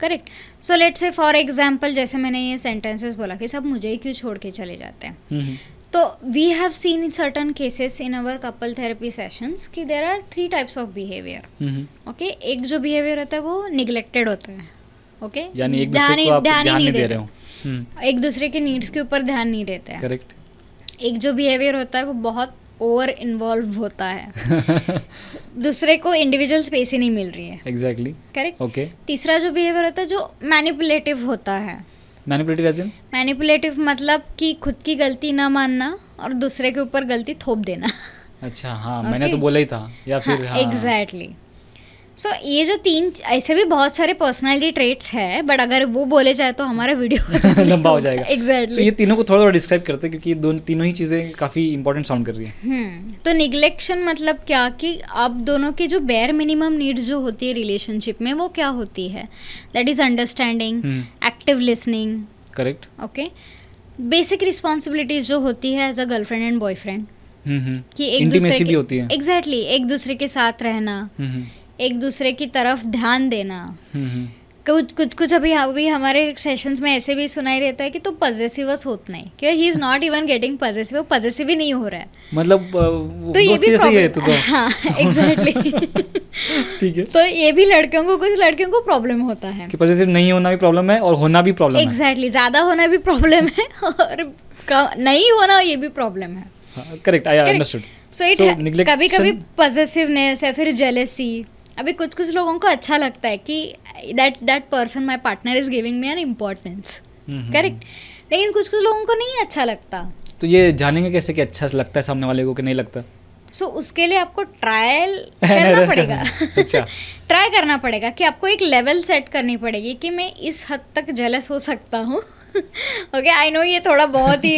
correct so let say for example जैसे मैंने ये सेंटेंसेस बोला कि सब मुझे ही क्यों छोड़ के चले जाते हैं हम्म, हम्म। तो we have seen in certain cases in our couple therapy sessions कि there are three types of behaviour okay एक जो बिहेवियर होता है वो निगलेक्टेड होता है ओके okay? यानी एक दूसरे को आप ध्यान नहीं, नहीं दे रहे हो हम्म। एक दूसरे के नीड्स के ऊपर ध्यान नहीं देते हैं करेक्ट एक जो बिहेवियर होता है वो बहुत ओवर इन्वॉल्व होता है [LAUGHS] दूसरे को इंडिविजुअल स्पेस ही नहीं मिल रही है एग्जैक्टली करेक्ट ओके तीसरा जो बिहेवियर होता है जो मैनिपुलेटिव होता है मैनिपुलेटिव एज इन मैनिपुलेटिव मतलब कि खुद की गलती ना मानना और दूसरे के ऊपर गलती थोप देना अच्छा हाँ okay? मैंने तो बोला ही था या फिर एग्जैक्टली हाँ, हाँ, हाँ, exactly. सो so, ये जो तीन ऐसे भी बहुत सारे पर्सनालिटी ट्रेट्स हैं बट अगर वो बोले जाए तो हमारा वीडियो [LAUGHS] लंबा हो जाएगा एग्जैक्ट exactly. so, ये तीनों को थोड़ा थोड़ा डिस्क्राइब करते हैं क्योंकि दोनों तीनों ही चीज़ें काफ़ी इंपॉर्टेंट साउंड कर रही हैं hmm. तो निग्लेक्शन मतलब क्या कि आप दोनों के जो बेयर मिनिमम नीड्स जो होती है रिलेशनशिप में वो क्या होती है that is understanding active listening correct okay basic responsibilities जो होती है as a girlfriend and boyfriend कि एक दूसरे भी होती है एग्जैक्टली exactly, एक दूसरे के साथ रहना हम्म, हम्म। एक दूसरे की तरफ ध्यान देना कुछ कुछ कुछ अभी अभी हमारे सेशंस में ऐसे भी सुनाई देता है कि तू पजेसिव होत नहीं क्यों he is not even getting possessive possessive ही नहीं हो रहा है मतलब तो ये भी प्रॉब्लम है तो [LAUGHS] हाँ एग्जैक्टली [LAUGHS] ठीक है तो ये भी लड़कियों को कुछ लड़कियों को प्रॉब्लम होता है कि पजेसिव नहीं होना भी प्रॉब्लम है और होना भी प्रॉब्लम exactly, है एग्जैक्टली ज़्यादा होना भी प्रॉब्लम है और नहीं होना ये भी प्रॉब्लम है correct I understood so it कभी कभी पजेसिवनेस या फिर जेलेसी अभी कुछ कुछ लोगों को अच्छा लगता है कि that that person my partner is giving me an importance correct लेकिन कुछ कुछ लोगों को नहीं अच्छा लगता तो ये जानेंगे कैसे कि अच्छा लगता है सामने वाले को कि नहीं लगता सो so, उसके लिए आपको ट्रायल [LAUGHS] करना पड़ेगा अच्छा ट्राई [LAUGHS] करना पड़ेगा कि आपको एक लेवल सेट करनी पड़ेगी कि मैं इस हद तक जेलस हो सकता हूँ ओके आई नो ये थोड़ा बहुत ही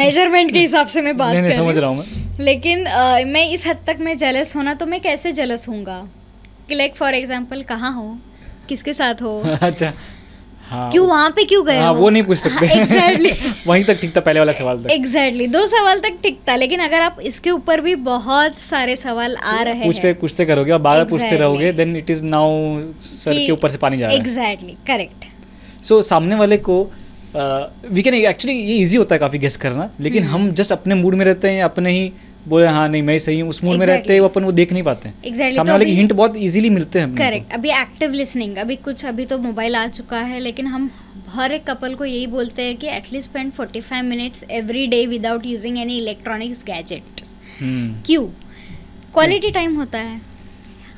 मेजरमेंट [LAUGHS] uh, के हिसाब से मैं बात नहीं, नहीं, समझ रहा हूँ लेकिन uh, मैं इस हद तक मैं जेलस होना तो मैं कैसे जेलस हूँगा कि लाइक फॉर एग्जांपल कहाँ हो किसके साथ हो [LAUGHS] अच्छा हाँ, क्यों वहाँ पे क्यों गए हाँ, वो नहीं पूछ हाँ, सकते हाँ, exactly. [LAUGHS] वहीं तक ठीक था पहले वाला सवाल था एग्जैक्टली exactly, दो सवाल तक ठीक था लेकिन अगर आप इसके ऊपर भी बहुत सारे सवाल आ तो रहे हैं पूछते पूछते करोगे और बार पूछते रहोगे देन इट इज नाउ सर के ऊपर से पानी जा रहा है एग्जैक्टली करेक्ट सो सामने वाले को वी कैन एक्चुअली ये इजी होता है काफ़ी गेस्ट करना लेकिन hmm. हम जस्ट अपने मूड में रहते हैं अपने ही बोले हाँ नहीं मैं सही हूँ उस मूड exactly. में रहते हैं अपन वो देख नहीं पाते हैं exactly. तो सामने तो वाले की हिंट बहुत इजीली मिलते हैं करेक्ट अभी एक्टिव लिसनिंग अभी कुछ अभी तो मोबाइल आ चुका है लेकिन हम हर एक कपल को यही बोलते हैं कि at least spend forty five minutes every day without using any electronics gadget क्यों क्वालिटी टाइम होता है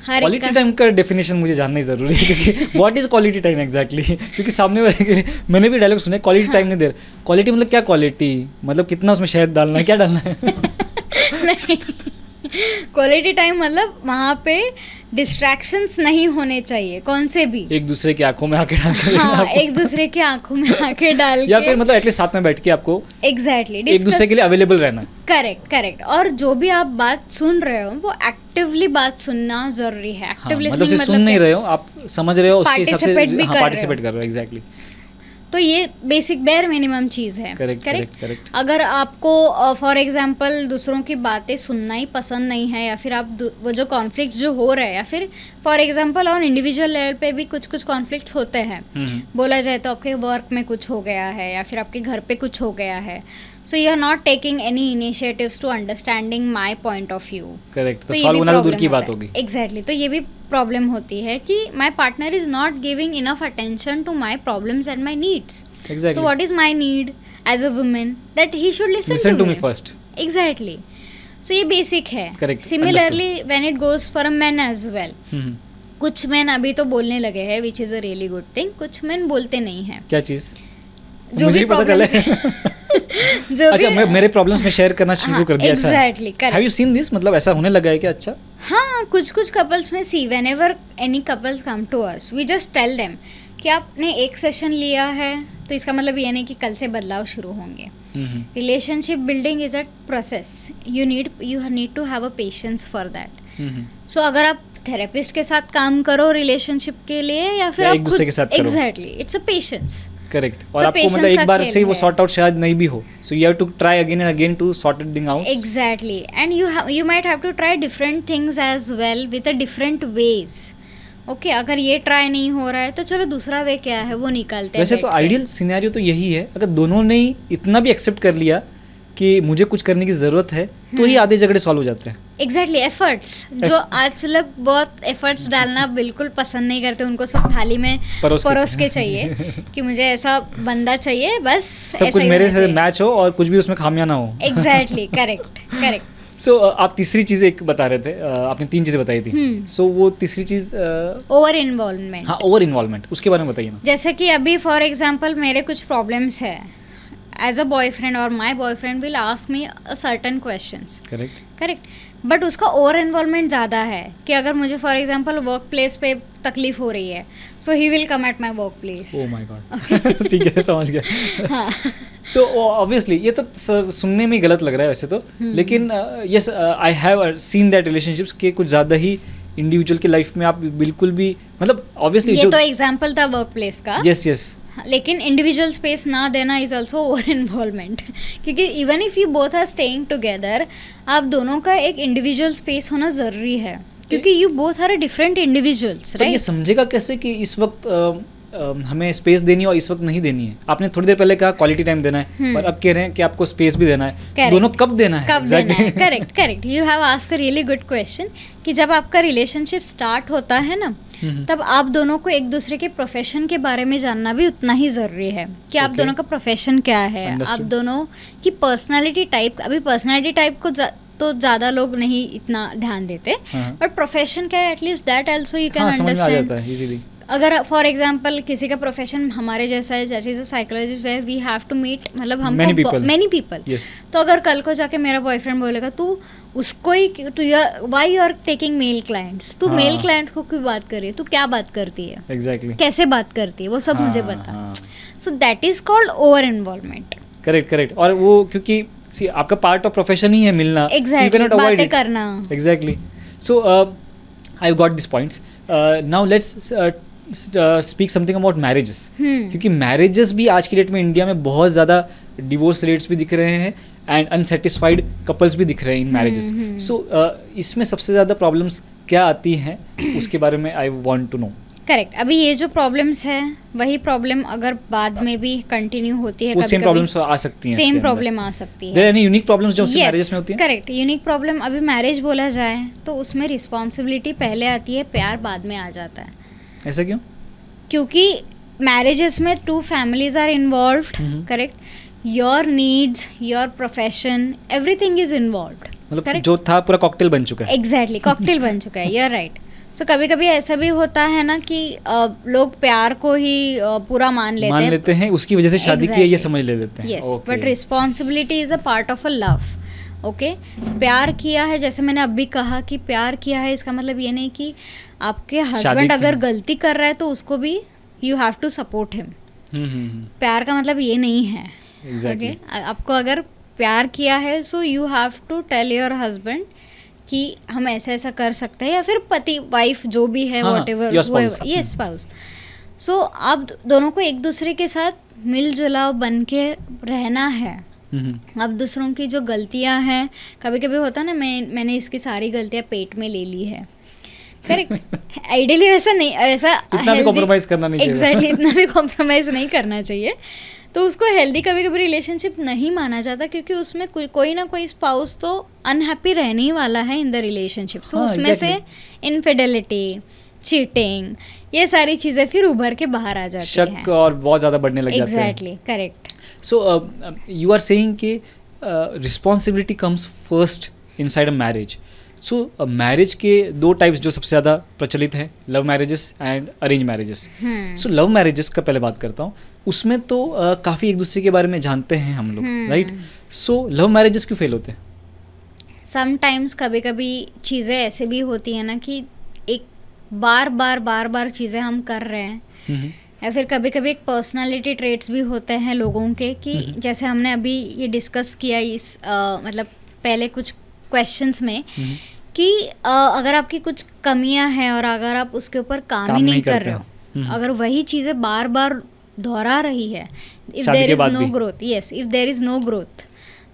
क्वालिटी टाइम का डेफिनेशन मुझे जानना ही जरूरी है क्योंकि what is quality time exactly क्योंकि सामने वाले के मैंने भी डायलॉग सुने क्वालिटी हाँ। टाइम नहीं दे रहा क्वालिटी मतलब क्या क्वालिटी मतलब कितना उसमें शहद डालना है क्या डालना है [LAUGHS] क्वालिटी टाइम मतलब वहाँ पे डिस्ट्रैक्शंस नहीं होने चाहिए कौन से भी एक दूसरे की आंखों में आके डाल के हाँ, एक दूसरे की आंखों में आके डाल या फिर मतलब एटलीस्ट साथ में बैठ के आपको एग्जैक्टली exactly, एक दूसरे के लिए अवेलेबल रहना करेक्ट करेक्ट और जो भी आप बात सुन रहे हो वो एक्टिवली बात सुनना जरूरी है एक्टिवली हाँ, मतलब, मतलब सुन नहीं रहे हो आप समझ रहे हो उसके हिसाब से पार्टिसिपेट हाँ, कर रहे हो एग्जैक्टली तो ये बेसिक बेयर मिनिमम चीज़ है करेक्ट करेक्ट अगर आपको फॉर एग्जांपल दूसरों की बातें सुनना ही पसंद नहीं है या फिर आप वो जो कॉन्फ्लिक्ट जो हो रहे हैं या फिर फॉर एग्जांपल और इंडिविजुअल लेवल पे भी कुछ कुछ कॉन्फ्लिक्ट होते हैं हम्म। बोला जाए तो आपके वर्क में कुछ हो गया है या फिर आपके घर पे कुछ हो गया है so you are not taking any initiatives to understanding my point of view correct so solve होना तो दूर की बात होगी exactly तो ये भी problem होती है कि my partner is not giving enough attention to my problems and my needs exactly so what is my need as a woman that he should listen, listen to, to me. me first exactly so ये basic है correct similarly understood. when it goes for a man as well mm-hmm. कुछ man अभी तो बोलने लगे हैं which is a really good thing कुछ man बोलते नहीं हैं क्या चीज़ जो मुझे भी पता चला [LAUGHS] जो अच्छा मैं मेरे प्रॉब्लम्स में शेयर करना शुरू हाँ, कर दिया exactly, ऐसा हैव यू सीन दिस मतलब ऐसा होने लगा है क्या अच्छा हाँ कुछ कुछ कपल्स में see whenever any couples come to us we just tell them कि आपने एक सेशन लिया है तो इसका मतलब ये नहीं कि कल से बदलाव शुरू होंगे relationship building is a process you need you need to have a patience for that so अगर आप थेरेपिस्ट के साथ काम करो रिलेशनशिप के लिए या फिर या आप खुद exactly it's a patience correct और आपको मतलब एक बार से वो सॉर्ट आउट शायद नहीं भी हो so you have to try again and again to sort it thing out exactly and you you might have to try different things as well with a different ways okay okay, अगर ये try नहीं हो रहा है तो चलो दूसरा वे क्या है वो निकालते हैं वैसे तो आइडियल सिनेरियो तो यही है अगर दोनों ने इतना भी एक्सेप्ट कर लिया कि मुझे कुछ करने की ज़रूरत है तो ही हम्म। आधे झगड़े सॉल्व हो जाते हैं एग्जैक्टली exactly, एफर्ट्स जो आज लोग बहुत एफर्ट्स डालना बिल्कुल पसंद नहीं करते उनको सब थाली में परोस, परोस के चाहिए कि मुझे ऐसा बंदा चाहिए बस सब कुछ मेरे से मैच हो और कुछ भी उसमें खामियां ना हो exactly correct correct so so, uh, आप तीसरी चीज़ एक बता रहे थे uh, आपने तीन चीज़ें बताई थी सो हम्म। so, वो तीसरी चीज़ ओवर इन्वॉल्वमेंट ओवर इन्वॉल्वमेंट उसके बारे में बताइए जैसे कि अभी फॉर एग्जांपल मेरे कुछ प्रॉब्लम्स है एज अ बॉयफ्रेंड और my boyfriend will ask me certain question correct correct but उसका ओवर इन्वॉल्वमेंट ज़्यादा है कि अगर मुझे फॉर एग्जाम्पल वर्क प्लेस पे तकलीफ हो रही है so he will come at my work place ठीक है समझ गया सो हाँ. ऑब्वियसली oh, ये तो सुनने में गलत लग रहा है वैसे तो हम्म. लेकिन yes I have seen that relationships के कुछ ज़्यादा ही इंडिविजुअल की लाइफ में आप बिल्कुल भी मतलब ऑब्वियसली ये तो एग्जांपल था वर्क प्लेस का यस यस हाँ, लेकिन इंडिविजुअल स्पेस ना देना इज़ ऑल्सो ओवर इन्वॉल्वमेंट क्योंकि even if you both are staying together आप दोनों का एक इंडिविजुअल स्पेस होना ज़रूरी है क्योंकि you both are different individuals right ये समझेगा कैसे कि इस वक्त हमें स्पेस देनी और इस वक्त नहीं देनी है आपने थोड़ी देर पहले कहा क्वालिटी टाइम देना है हम्म। पर अब कह रहे हैं कि आपको स्पेस भी देना है correct. दोनों कब देना है कब exactly. देना है correct correct you have ask a really good question कि जब आपका रिलेशनशिप स्टार्ट होता है ना हम्म। तब आप दोनों को एक दूसरे के प्रोफेशन के बारे में जानना भी उतना ही ज़रूरी है कि आप okay. दोनों का प्रोफेशन क्या है Understood. आप दोनों की पर्सनालिटी टाइप अभी पर्सनालिटी टाइप को तो ज़्यादा लोग नहीं इतना ध्यान देते बट हाँ। प्रोफेशन क्या है at least that also you can understand अगर फॉर एग्जाम्पल किसी का प्रोफेशन हमारे जैसा है जैसे जैसे psychologist where we have to meet मतलब हम मैनी पीपल तो अगर कल को जाके मेरा बॉयफ्रेंड बोलेगा तू उसको ही to why you are taking male clients तू मेल क्लाइंट्स हाँ. को क्यों बात कर रही है तू क्या बात करती है एग्जैक्टली exactly. कैसे बात करती है वो सब मुझे हाँ, बता so that is called over involvement correct correct और वो क्योंकि सी आपका पार्ट ऑफ प्रोफेशन ही है मिलना एग्जैक्टली बातें करना exactly so I got this points now let's speak something about marriages क्योंकि मैरिजेस भी आज की डेट में इंडिया में बहुत ज़्यादा डिवोर्स रेट्स भी दिख रहे हैं एंड अनसेटिस्फाइड कपल्स भी दिख रहे हैं in marriages hmm, so hmm. इसमें सबसे ज़्यादा प्रॉब्लम्स क्या आती हैं [COUGHS] उसके बारे में I want to know correct अभी ये जो प्रॉब्लम्स है वही प्रॉब्लम अगर बाद में भी कंटिन्यू होती है सेम प्रॉब्लम्स आ सकती हैं सेम प्रॉब्लम आ सकती है एनी यूनिक प्रॉब्लम्स जो मैरिज में होती है करेक्ट यूनिक प्रॉब्लम अभी मैरिज बोला जाए तो उसमें रिस्पॉन्सिबिलिटी पहले आती है प्यार बाद में आ जाता है ऐसा क्यों क्योंकि मैरिजेस में two families are involve correct your needs your profession everything is involve मतलब जो था पूरा कॉकटेल बन चुका है एग्जैक्टली कॉकटेल बन चुका है यूर राइट सो कभी कभी ऐसा भी होता है ना कि लोग प्यार को ही पूरा मान लेते मान लेते हैं उसकी वजह से शादी exactly. की है ये समझ ले लेते हैं yes but responsibility is a part of a love okay प्यार किया है जैसे मैंने अभी कहा कि प्यार किया है इसका मतलब ये नहीं कि आपके हस्बैंड अगर गलती कर रहा है तो उसको भी you have to support him प्यार का मतलब ये नहीं है ओके exactly. okay? आपको अगर प्यार किया है so you have to tell your husband कि हम ऐसा ऐसा कर सकते हैं या फिर पति वाइफ जो भी है वॉट एवर ये स्पाउस सो आप दोनों को एक दूसरे के साथ मिलजुलाव बन के रहना है अब हम्म, हम्म। दूसरों की जो गलतियां हैं कभी कभी होता ना मैं मैंने इसकी सारी गलतियां पेट में ले ली है करेक्ट आइडियली वैसा नहीं वैसा इतना भी कॉम्प्रोमाइज करना नहीं एग्जैक्टली exactly, इतना भी कॉम्प्रोमाइज नहीं करना चाहिए तो उसको हेल्दी कभी कभी रिलेशनशिप नहीं माना जाता क्योंकि उसमें को, कोई ना कोई स्पाउस तो अनहैप्पी रहने ही वाला है इन द रिलेशनशिप सो उसमें से इनफिडेलिटी चीटिंग ये सारी चीज़ें फिर उभर के बाहर आ जाती शक हैं और बहुत ज़्यादा बढ़ने लग exactly, जाते हैं exactly correct so you are saying कि responsibility comes first inside a marriage so marriage uh, के दो टाइप्स जो सबसे ज़्यादा प्रचलित हैं love marriages and arrange marriages so love marriages का पहले बात करता हूँ उसमें तो uh, काफ़ी एक दूसरे के बारे में जानते हैं हम लोग राइट सो लव मैरिजेस क्यों फेल होते हैं समटाइम्स कभी कभी चीज़ें ऐसे भी होती हैं ना कि एक बार बार बार बार चीज़ें हम कर रहे हैं हम्म। या फिर कभी कभी एक पर्सनालिटी ट्रेट्स भी होते हैं लोगों के कि हम्म। जैसे हमने अभी ये डिस्कस किया इस आ, uh, मतलब पहले कुछ क्वेश्चंस में हम्म। कि अगर आपकी कुछ कमियां हैं और अगर आप उसके ऊपर काम, काम ही नहीं, नहीं कर रहे हो हम्म। अगर वही चीज़ें बार बार दोहरा रही है if there is no growth yes if there is no growth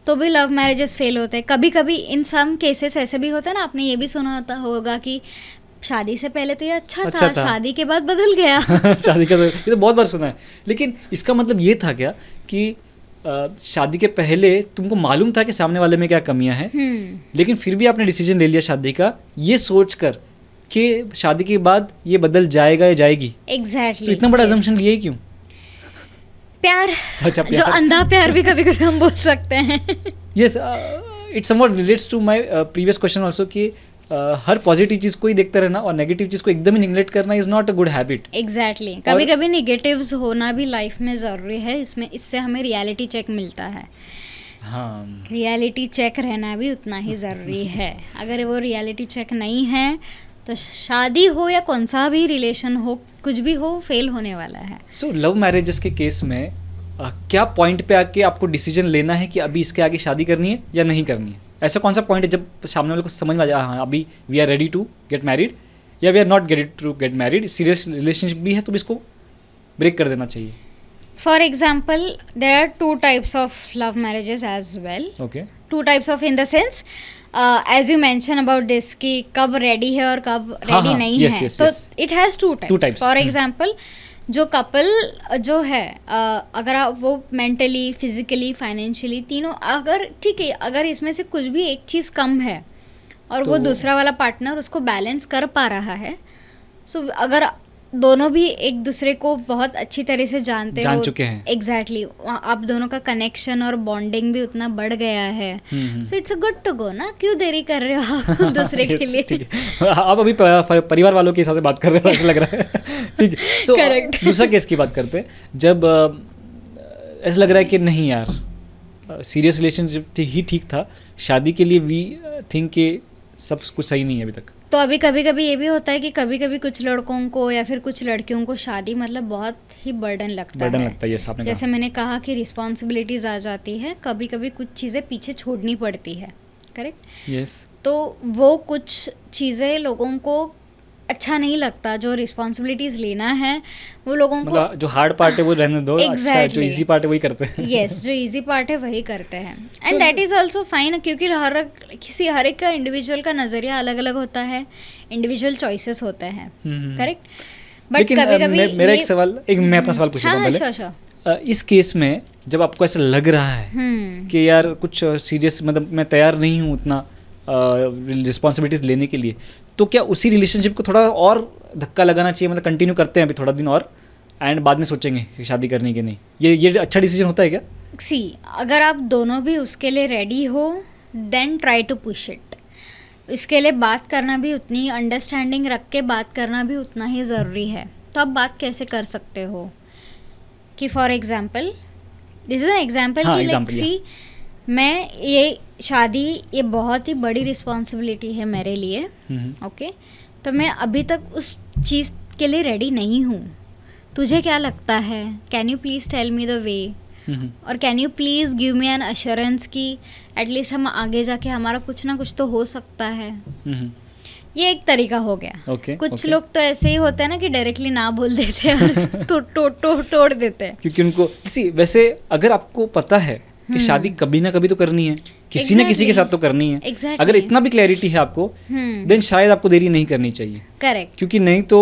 तो भी लव मैरिजेस फेल होते हैं कभी कभी इन सम केसेस ऐसे भी होते हैं ना आपने ये भी सुना होता होगा कि शादी से पहले तो ये अच्छा, अच्छा था, था शादी के बाद बदल गया [LAUGHS] शादी के बाद ये तो बहुत बार सुना है लेकिन इसका मतलब ये था क्या कि शादी के पहले तुमको मालूम था कि सामने वाले में क्या कमियां हैं हम्म। लेकिन फिर भी आपने डिसीजन ले लिया शादी का ये सोच कर कि शादी के बाद ये बदल जाएगा या जाएगी एग्जैक्टली exactly. तो इतना बड़ा एग्जम्पन लिए क्यों प्यार अच्छा प्यार जो अंधा प्यार भी कभी कभी हम बोल सकते हैं yes it's relates to my previous question also कि हर पॉजिटिव चीज को ही देखते रहना और नेगेटिव चीज को एकदम ही निगलेक्ट करना is not a good habit exactly कभी कभी निगेटिव होना भी लाइफ में जरूरी है इसमें इससे हमें रियलिटी चेक मिलता है हाँ रियलिटी चेक रहना भी उतना ही ज़रूरी [LAUGHS] है अगर वो रियलिटी चेक नहीं है तो शादी हो या कौन सा भी रिलेशन हो कुछ भी हो फेल होने वाला है सो लव मैरिजेस के केस में आ, क्या पॉइंट पे आके आपको डिसीजन लेना है कि अभी इसके आगे शादी करनी है या नहीं करनी है ऐसा कौन सा पॉइंट है जब सामने वाले को समझ में आ जाए हाँ, अभी we are ready to get married या we are not ready to get married serious relationship भी है तो इसको ब्रेक कर देना चाहिए for example there are two types of love marriages as well okay two types of in the sense as you mention about this की कब ready है और कब रेडी हाँ, हाँ, नहीं है तो it has two types for example जो कपल जो है अगर आप वो मेंटली फिजिकली फाइनेंशियली तीनों अगर ठीक है अगर इसमें से कुछ भी एक चीज़ कम है और तो वो दूसरा वाला पार्टनर उसको बैलेंस कर पा रहा है सो अगर दोनों भी एक दूसरे को बहुत अच्छी तरह से जानते जान हो चुके हैं एग्जैक्टली exactly. आप दोनों का कनेक्शन और बॉन्डिंग भी उतना बढ़ गया है so it's a good to go ना क्यों देरी कर रहे हो आप [LAUGHS] दूसरे के लिए आप अभी परिवार वालों के हिसाब से बात कर रहे हो ऐसा लग रहा है [LAUGHS] ठीक सो करेक्ट [LAUGHS] दूसरा केस की बात करते हैं जब ऐसा लग रहा है कि नहीं यार सीरियस रिलेशनशिप ही ठीक था शादी के लिए वी थिंक कि सब कुछ सही नहीं है अभी तक तो अभी कभी कभी ये भी होता है कि कभी कभी कुछ लड़कों को या फिर कुछ लड़कियों को शादी मतलब बहुत ही बर्डन लगता बर्डन है लगता है ये जैसे मैंने कहा कि रिस्पॉन्सिबिलिटीज आ जाती है कभी कभी कुछ चीज़ें पीछे छोड़नी पड़ती है करेक्ट यस yes. तो वो कुछ चीज़ें लोगों को अच्छा नहीं लगता जो रिस्पॉन्सिबिलिटीज लेना है वो लोगों को मतलब जो हार्ड पार्ट है वो रहने दो exactly. अच्छा, जो इजी पार्ट है वही करते हैं यस yes, जो इजी पार्ट है वही करते हैं and that is also fine क्योंकि हर किसी हर एक का इंडिविजुअल का नज़रिया अलग अलग होता है इंडिविजुअल चॉइसेस होते हैं करेक्ट बट कभी कभी मेरा एक सवाल एक मैं अपना सवाल पूछूंगा हाँ, हाँ, पहले इस केस में जब आपको ऐसा लग रहा है हम्म। कि यार कुछ सीरियस मतलब मैं तैयार नहीं हूँ उतना रिस्पॉन्सिबिलिटीज लेने के लिए तो क्या उसी रिलेशनशिप को थोड़ा और धक्का लगाना चाहिए मतलब कंटिन्यू करते हैं अभी थोड़ा दिन और एंड बाद में सोचेंगे शादी करने के नहीं ये ये अच्छा डिसीजन होता है क्या सी अगर आप दोनों भी उसके लिए रेडी हो then try to push it इसके लिए बात करना भी उतनी अंडरस्टैंडिंग रख के बात करना भी उतना ही ज़रूरी है तो आप बात कैसे कर सकते हो कि for example this is an example see मैं ये शादी ये बहुत ही बड़ी रिस्पॉन्सिबिलिटी है मेरे लिए ओके तो मैं अभी तक उस चीज़ के लिए रेडी नहीं हूँ तुझे क्या लगता है can you please tell me the way और can you please give me an assurance कि एटलीस्ट हम आगे जाके हमारा कुछ ना कुछ तो हो सकता है ये एक तरीका हो गया okay, कुछ okay. लोग तो ऐसे ही होते हैं ना कि डायरेक्टली ना बोल देते हैं और तो, तो, तो, तोड़ देते हैं क्योंकि उनको सी वैसे अगर आपको पता है कि शादी हम्म। कभी ना कभी तो करनी है किसी exactly. ना किसी के साथ तो करनी है exactly. अगर इतना भी क्लैरिटी है आपको देन हम्म। शायद आपको देरी नहीं करनी चाहिए करेक्ट क्योंकि नहीं तो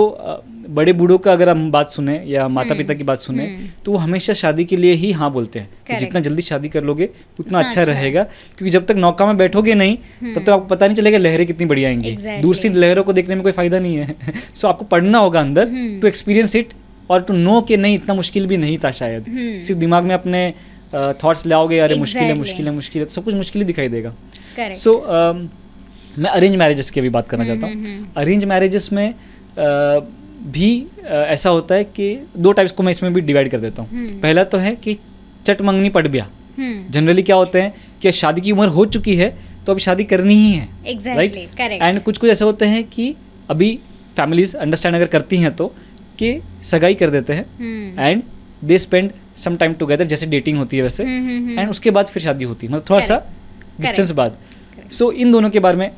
बड़े बूढ़ों का अगर हम बात सुने या हम्म। माता पिता की बात सुने तो वो हमेशा शादी के लिए ही हाँ बोलते हैं कि जितना जल्दी शादी कर लोगे उतना अच्छा, अच्छा रहेगा क्योंकि जब तक नौका में बैठोगे नहीं तब तक तो आपको पता नहीं चलेगा लहरें कितनी बढ़िया आएंगी exactly. दूर से लहरों को देखने में कोई फायदा नहीं है सो [LAUGHS] आपको पढ़ना होगा अंदर टू एक्सपीरियंस इट और टू नो के नहीं इतना मुश्किल भी नहीं था शायद सिर्फ दिमाग में अपने थॉट्स uh, लाओगे अरे मुश्किल है मुश्किल है मुश्किल है तो सब कुछ मुश्किल ही दिखाई देगा सो so, uh, मैं अरेंज मैरिजेस की भी बात करना हम्म, चाहता हूँ अरेंज हम्म, मैरिजेस हम्म। में uh, भी uh, ऐसा होता है कि दो टाइप्स को मैं इसमें भी डिवाइड कर देता हूँ पहला तो है कि चट मंगनी पट ब्याह जनरली क्या होते हैं कि शादी की उम्र हो चुकी है तो अभी शादी करनी ही है राइट एंड कुछ कुछ ऐसे होते हैं कि अभी फैमिलीज अंडरस्टैंड अगर करती हैं तो कि सगाई कर देते हैं and they spend some time together जैसे डेटिंग होती है वैसे एंड हम्म, हम्म, हम्म। उसके बाद फिर शादी होती है मतलब थोड़ा सा डिस्टेंस बाद सो so, इन दोनों के बारे में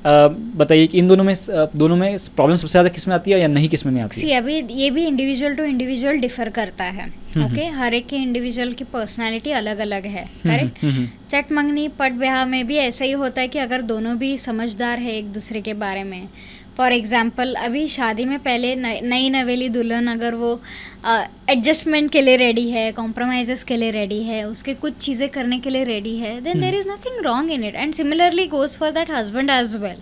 बताइए कि इन दोनों में दोनों में प्रॉब्लम सबसे ज़्यादा किसमें आती है या नहीं किसमें नहीं आती सी अभी ये भी इंडिविजुअल टू इंडिविजुअल डिफर करता है ओके okay? हर एक के इंडिविजुअल की पर्सनालिटी अलग अलग है करेक्ट चट मंगनी पट ब्याह में भी ऐसा ही होता है कि अगर दोनों भी समझदार है एक दूसरे के बारे में फॉर एग्ज़ाम्पल अभी शादी में पहले नई नवेली दुल्हन अगर वो एडजस्टमेंट के लिए रेडी है कॉम्प्रोमाइज़ के लिए रेडी है उसके कुछ चीज़ें करने के लिए रेडी है then there is nothing wrong in it and similarly goes for that husband as well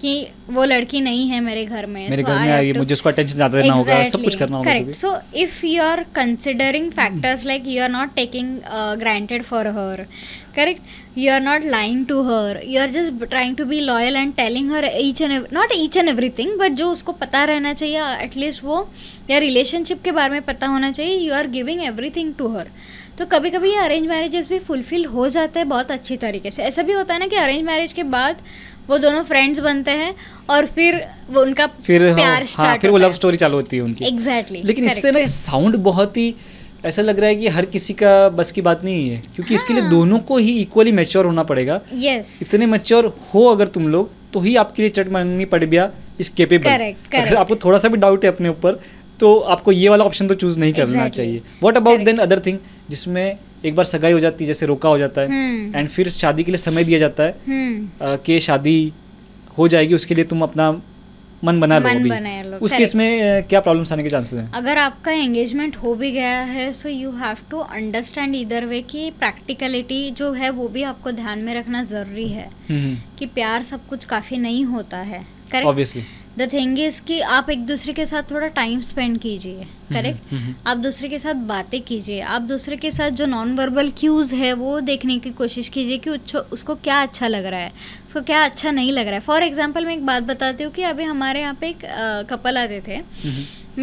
कि वो लड़की नहीं है मेरे घर में मेरे so घर में आई मुझे उसको अटेंशन ज्यादा देना exactly, होगा सब कुछ करना होगा correct so if you are considering factors like you are not taking granted for her correct you are not lying to her you are just trying to be loyal and telling her each and every, not each and everything but जो उसको पता रहना चाहिए at least वो या relationship के बारे में पता होना चाहिए you are giving everything to her तो कभी कभी ये अरेंज मैरिजेस भी फुलफिल हो जाते हैं बहुत अच्छी तरीके से ऐसा भी होता है ना कि अरेंज मैरिज के बाद वो दोनों फ्रेंड्स बनते हैं और फिर वो उनका फिर हाँ, प्यार हाँ, हाँ, फिर वो लव स्टोरी चालू होती है उनकी एग्जैक्टली exactly, लेकिन इससे ना साउंड बहुत ही ऐसा लग रहा है कि हर किसी का बस की बात नहीं है क्योंकि हाँ। इसके लिए हाँ। दोनों को ही इक्वली मेच्योर होना पड़ेगा यस इतने मेच्योर हो अगर तुम लोग तो ही आपके लिए चट मांगनी पड़ गया इस केपेबल अगर आपको थोड़ा सा भी डाउट है अपने ऊपर तो आपको ये वाला ऑप्शन तो चूज नहीं करना exactly. चाहिए what about then other thing जिसमें एक बार सगाई हो जाती है जैसे रोका हो जाता है एंड हम्म। hmm. फिर शादी के लिए समय दिया जाता है hmm. कि शादी हो जाएगी उसके लिए तुम अपना मन बना मन लो बना लो उस केस में क्या प्रॉब्लम्स आने के चांसेस हैं अगर आपका एंगेजमेंट हो भी गया है so you have to understand either way कि प्रैक्टिकलिटी जो है वो भी आपको ध्यान में रखना ज़रूरी है हम्म, हम्म। कि प्यार सब कुछ काफ़ी नहीं होता है करेक्ट द थिंग इज कि आप एक दूसरे के साथ थोड़ा टाइम स्पेंड कीजिए करेक्ट हम्म, हम्म, हम्म। आप दूसरे के साथ बातें कीजिए आप दूसरे के साथ जो नॉन वर्बल क्यूज़ है वो देखने की कोशिश कीजिए कि उसको क्या अच्छा लग रहा है उसको क्या अच्छा नहीं लग रहा है फॉर एग्जाम्पल मैं एक बात बताती हूँ कि अभी हमारे यहाँ पे एक कपल आते थे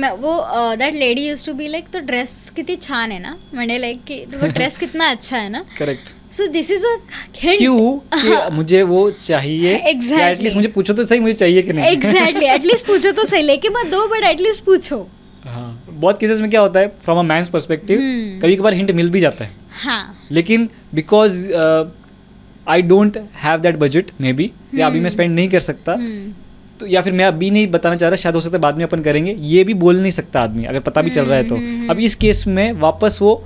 मैं वो that lady use to be like तो ड्रेस कितनी छान है ना मैंने लाइक कि वो ड्रेस कितना अच्छा है ना करेक्ट [LAUGHS] सो दिस इज क्यों [LAUGHS] हाँ। मुझे वो चाहिए एग्जैक्टली exactly. मुझे पूछो तो सही मुझे चाहिए कि नहीं एग्जैक्टली एटलीस्ट पूछो तो सही लेके मत दो बट एटलीस्ट पूछो हाँ बहुत केसेस में क्या होता है फ्रॉम अ मैंस पर्सपेक्टिव कभी कभार हिंट मिल भी जाता है हाँ. लेकिन because I don't have that budget maybe या अभी मैं स्पेंड हम्म। नहीं कर सकता हुँ. हम्म। तो या फिर मैं अभी नहीं बताना चाह रहा शायद हो सकता है बाद में अपन करेंगे ये भी बोल नहीं सकता आदमी अगर पता भी हुँ. चल रहा है तो hmm. अब इस केस में वापस वो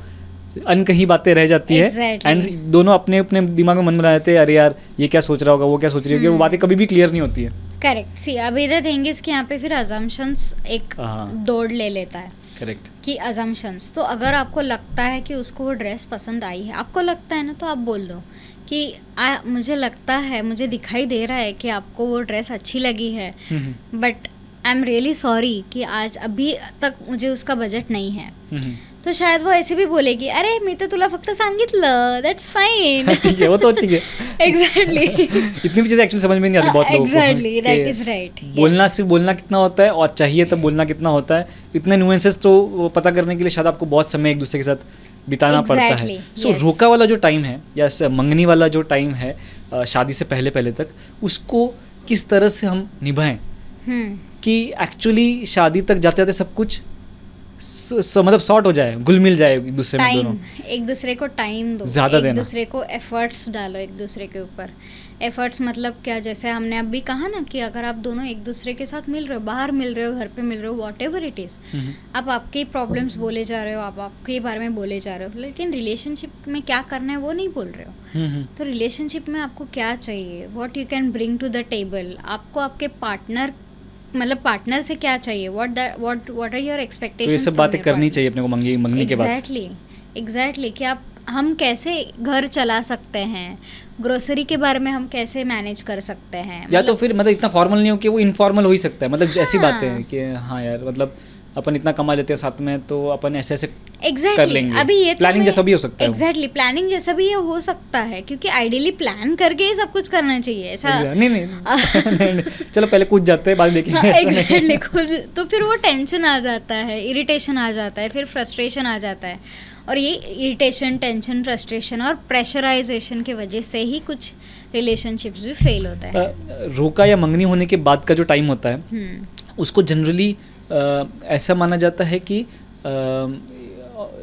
अनकही बातें रह जाती है एंड exactly. दोनों अपने अपने दिमाग में मन बना लेते हैं अरे यार ये क्या सोच रहा होगा वो क्या सोच रही होगी वो हम्म। बातें कभी भी क्लियर नहीं होती है करेक्ट सी अब इधर देंगे इसके यहाँ पे फिर अजम्पशंस एक हाँ। दौड़ ले लेता है करेक्ट कि अजम्पन्स तो अगर आपको लगता है कि उसको वो ड्रेस पसंद आई है आपको लगता है ना तो आप बोल दो कि आ, मुझे लगता है मुझे दिखाई दे रहा है कि आपको वो ड्रेस अच्छी लगी है but I am really sorry कि आज अभी तक मुझे उसका बजट नहीं है तो शायद वो ऐसे भी बोलेगी अरे मी तर तो तुला फक्त सांगितलं दॅट्स फाईन [LAUGHS] ठीक आहे वो तो ठीक है एग्जैक्टली [LAUGHS] [LAUGHS] इतनी भी चीजें एक्चुअली समझ में नहीं आती बहुत लोगों एग्जैक्टली दैट इज राइट बोलना सिर्फ बोलना कितना होता है और चाहिए तो बोलना कितना होता है इतने न्यूएंसेस तो पता करने के लिए शायद आपको बहुत समय एक दूसरे के साथ बिताना exactly, पड़ता है सो yes. रोका वाला जो टाइम है या मंगनी वाला जो टाइम है शादी से पहले पहले तक उसको किस तरह से हम निभाएं hmm. कि एक्चुअली शादी तक जाते जाते सब कुछ स, स, मतलब शॉर्ट हो जाए घुल मिल जाए एक दूसरे में दोनों एक दूसरे को टाइम दो ज़्यादा देना एक दूसरे को एफर्ट्स डालो एक दूसरे के ऊपर एफर्ट्स मतलब क्या जैसे हमने अभी कहा ना कि अगर आप दोनों एक दूसरे के साथ मिल रहे हो बाहर मिल रहे हो घर पे मिल रहे हो वॉट एवर इट इज़ आप आपके प्रॉब्लम्स बोले जा रहे हो आप आपके बारे में बोले जा रहे हो लेकिन रिलेशनशिप में क्या करना है वो नहीं बोल रहे हो हम्म, हम्म। तो रिलेशनशिप में आपको क्या चाहिए what you can bring to the table आपको आपके पार्टनर मतलब पार्टनर से क्या चाहिए what what what are your expectations ये सब बातें करनी चाहिए अपने को मंगी मंगने exactly, के बाद एग्जैक्टली एग्जैक्टली कि आप हम कैसे घर चला सकते हैं ग्रोसरी के बारे में हम कैसे मैनेज कर सकते हैं या तो मतलब, तो फिर मतलब इतना फॉर्मल नहीं हो कि वो इनफॉर्मल हो ही सकता है मतलब हाँ, ऐसी बातें हाँ। हैं कि हाँ यार मतलब अपन इतना कमा लेते हैं साथ में तो अपन ऐसे ऐसे exactly. कर लेंगे अभी ये प्लानिंग तो जैसा भी हो सकता है एग्जैक्टली प्लानिंग जैसा भी ये हो सकता है क्योंकि आइडियली प्लान करके ही सब कुछ करना चाहिए ऐसा नहीं नहीं, [LAUGHS] चलो पहले कूद जाते हैं बाद देखेंगे एग्जैक्टली हाँ, खुद तो फिर वो टेंशन आ जाता है इरिटेशन आ जाता है फिर फ्रस्ट्रेशन आ जाता है और ये इरिटेशन टेंशन फ्रस्ट्रेशन और प्रेशराइजेशन की वजह से ही कुछ रिलेशनशिप्स भी फेल होता है रोका या मंगनी होने के बाद का जो टाइम होता है हम्म। उसको जनरली ऐसा माना जाता है कि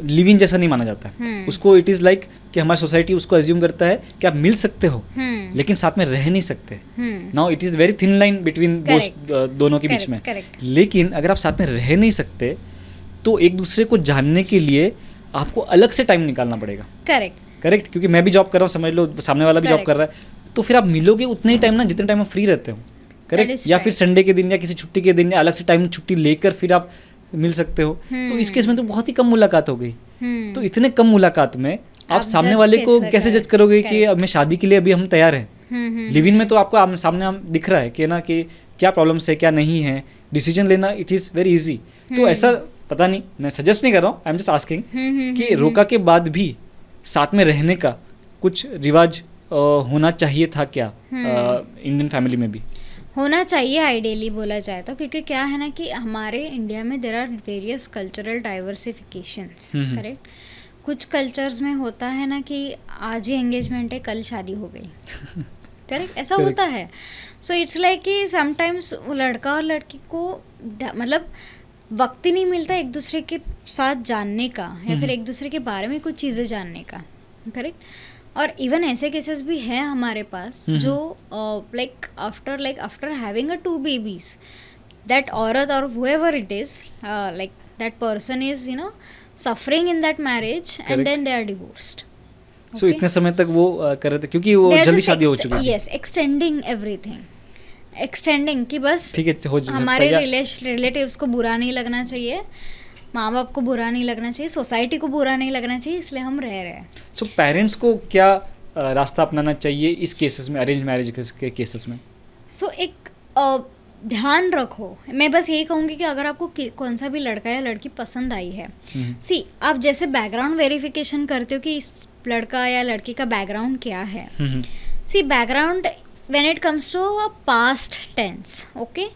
लिविंग जैसा नहीं माना जाता है हम्म। उसको इट इज़ लाइक कि हमारी सोसाइटी उसको एज्यूम करता है कि आप मिल सकते हो हम्म। लेकिन साथ में रह नहीं सकते now it is very thin line between दोनों के बीच में लेकिन अगर आप साथ में रह नहीं सकते तो एक दूसरे को जानने के लिए आपको अलग से टाइम निकालना पड़ेगा करेक्ट करेक्ट क्योंकि मैं भी जॉब कर रहा हूँ समझ लो सामने वाला भी जॉब कर रहा है तो फिर आप मिलोगे उतना ही टाइम ना जितने टाइम आप फ्री रहते हो करेक्ट या फिर संडे के दिन या किसी छुट्टी के दिन या अलग से टाइम छुट्टी लेकर फिर आप मिल सकते हो तो इस केस हम्म। में तो बहुत ही कम मुलाकात हो गई हम्म। तो इतने कम मुलाकात में आप सामने वाले को कैसे जज करोगे कि मैं शादी के लिए अभी हम तैयार हैं लिव हम्म, इन में तो आपको सामने दिख रहा है कि ना कि क्या प्रॉब्लम्स है क्या नहीं है डिसीजन लेना इट इज़ वेरी इजी तो ऐसा पता नहीं मैं सजेस्ट नहीं कर रहा हूँ आई एम जस्ट आस्किंग कि रोका के बाद भी साथ में रहने का कुछ रिवाज होना चाहिए था क्या इंडियन फैमिली में भी होना चाहिए आइडियली बोला जाए तो क्योंकि क्या है ना कि हमारे इंडिया में there are various cultural diversification correct कुछ कल्चर्स में होता है ना कि आज ही एंगेजमेंट है कल शादी हो गई करेक्ट [LAUGHS] ऐसा Correct. होता है सो इट्स लाइक कि समटाइम्स वो लड़का और लड़की को मतलब वक्त ही नहीं मिलता एक दूसरे के साथ जानने का या हम्म, फिर हम्म। एक दूसरे के बारे में कुछ चीज़ें जानने का करेक्ट और इवन ऐसे केसेस भी हैं हमारे पास mm-hmm. जो like after like after having a two babies that औरत और however it is like that person is you know suffering in that marriage and then they are divorced so इतने समय तक वो uh, कर रहे थे क्योंकि वो जल्दी शादी हो चुकी है यस एक्सटेंडिंग एवरीथिंग एक्सटेंडिंग कि बस ठीक है हो हमारे रिलेटिव्स को बुरा नहीं लगना चाहिए माँ बाप को बुरा नहीं लगना चाहिए सोसाइटी को बुरा नहीं लगना चाहिए इसलिए हम रह रहे हैं सो पेरेंट्स को क्या रास्ता अपनाना चाहिए इस केसेस में अरेंज मैरिज के केसेस में सो so, एक ध्यान रखो मैं बस यही कहूँगी कि अगर आपको कौन सा भी लड़का या लड़की पसंद आई है हम्म। सी आप जैसे बैकग्राउंड वेरिफिकेशन करते हो कि इस लड़का या लड़की का बैकग्राउंड क्या है हम्म। See background when it comes to past tense okay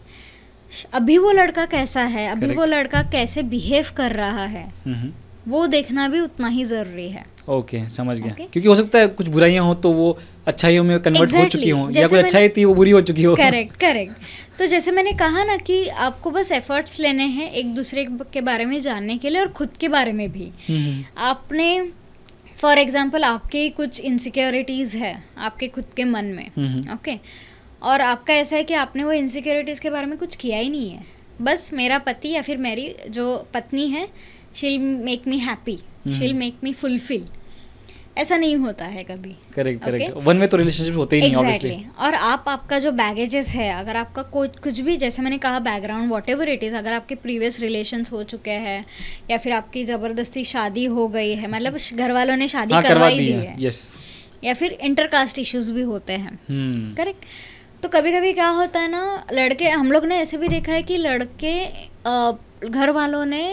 अभी वो लड़का कैसा है अभी Correct. वो लड़का कैसे बिहेव कर रहा है mm-hmm. वो देखना भी उतना ही जरूरी है ओके okay, समझ गया okay? क्योंकि हो सकता है कुछ बुराइयां हो तो वो अच्छाइयों में कन्वर्ट exactly, हो चुकी हो या कोई अच्छाई थी वो बुरी हो चुकी हो करेक्ट करेक्ट तो जैसे मैंने कहा ना कि आपको बस एफर्ट्स लेने हैं एक दूसरे के बारे में जानने के लिए और खुद के बारे में भी आपने फॉर एग्जाम्पल आपके कुछ इनसिक्योरिटीज़ है आपके खुद के मन में ओके okay? और आपका ऐसा है कि आपने वो इनसिक्योरिटीज़ के बारे में कुछ किया ही नहीं है बस मेरा पति या फिर मेरी जो पत्नी है she'll make me happy she'll make me fulfil ऐसा नहीं होता है कभी करेक्ट करेक्ट वन वे तो रिलेशनशिप होते ही exactly. नहीं ऑब्वियसली और आप आपका जो बैगेजेस है अगर आपका कोई कुछ भी जैसे मैंने कहा background whatever it is अगर आपके प्रीवियस रिलेशन हो चुके हैं या फिर आपकी ज़बरदस्ती शादी हो गई है मतलब घर वालों ने शादी हाँ, करवाई दी है Yes. या फिर इंटरकास्ट इश्यूज भी होते हैं करेक्ट हम्म। hmm. तो कभी कभी क्या होता है ना लड़के हम लोग ने ऐसे भी देखा है कि लड़के घर वालों ने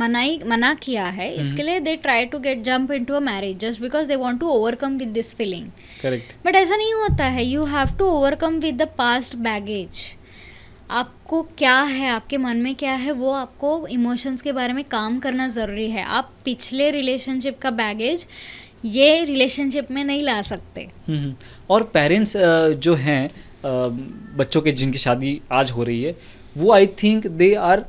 मनाई मना किया है हम्म। इसके लिए they try to get jump in to a marriage just because they want to overcome with this feeling but ऐसा नहीं होता है you have to overcome with the past baggage आपको क्या है आपके मन में क्या है वो आपको इमोशंस के बारे में काम करना ज़रूरी है आप पिछले रिलेशनशिप का बैगेज ये रिलेशनशिप में नहीं ला सकते हम्म, हम्म। और पेरेंट्स जो हैं बच्चों के जिनकी शादी आज हो रही है वो I think they are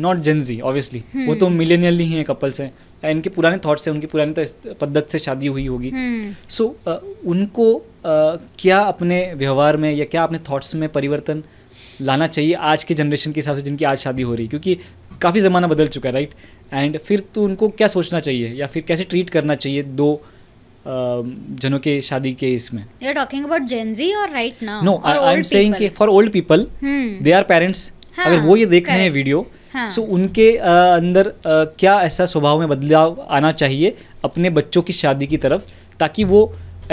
not Gen Z obviously वो तो मिलेनियल ही हैं कपल्स हैं इनके पुराने थॉट्स हैं उनकी पुरानी तो पद्धत से शादी हुई होगी सो हम्म। hmm. so, uh, उनको uh, क्या अपने व्यवहार में या क्या अपने थाट्स में परिवर्तन लाना चाहिए आज के जनरेशन के हिसाब से जिनकी आज शादी हो रही है क्योंकि काफ़ी ज़माना बदल चुका है राइट एंड फिर तो उनको क्या सोचना चाहिए या फिर कैसे ट्रीट करना चाहिए दो Um, जनों के शादी के इसमें you talking about gen Z और right now no I am saying कि for old people they are parents अगर वो ये देख रहे हैं वीडियो हाँ. सो उनके आ, अंदर आ, क्या ऐसा स्वभाव में बदलाव आना चाहिए अपने बच्चों की शादी की तरफ ताकि वो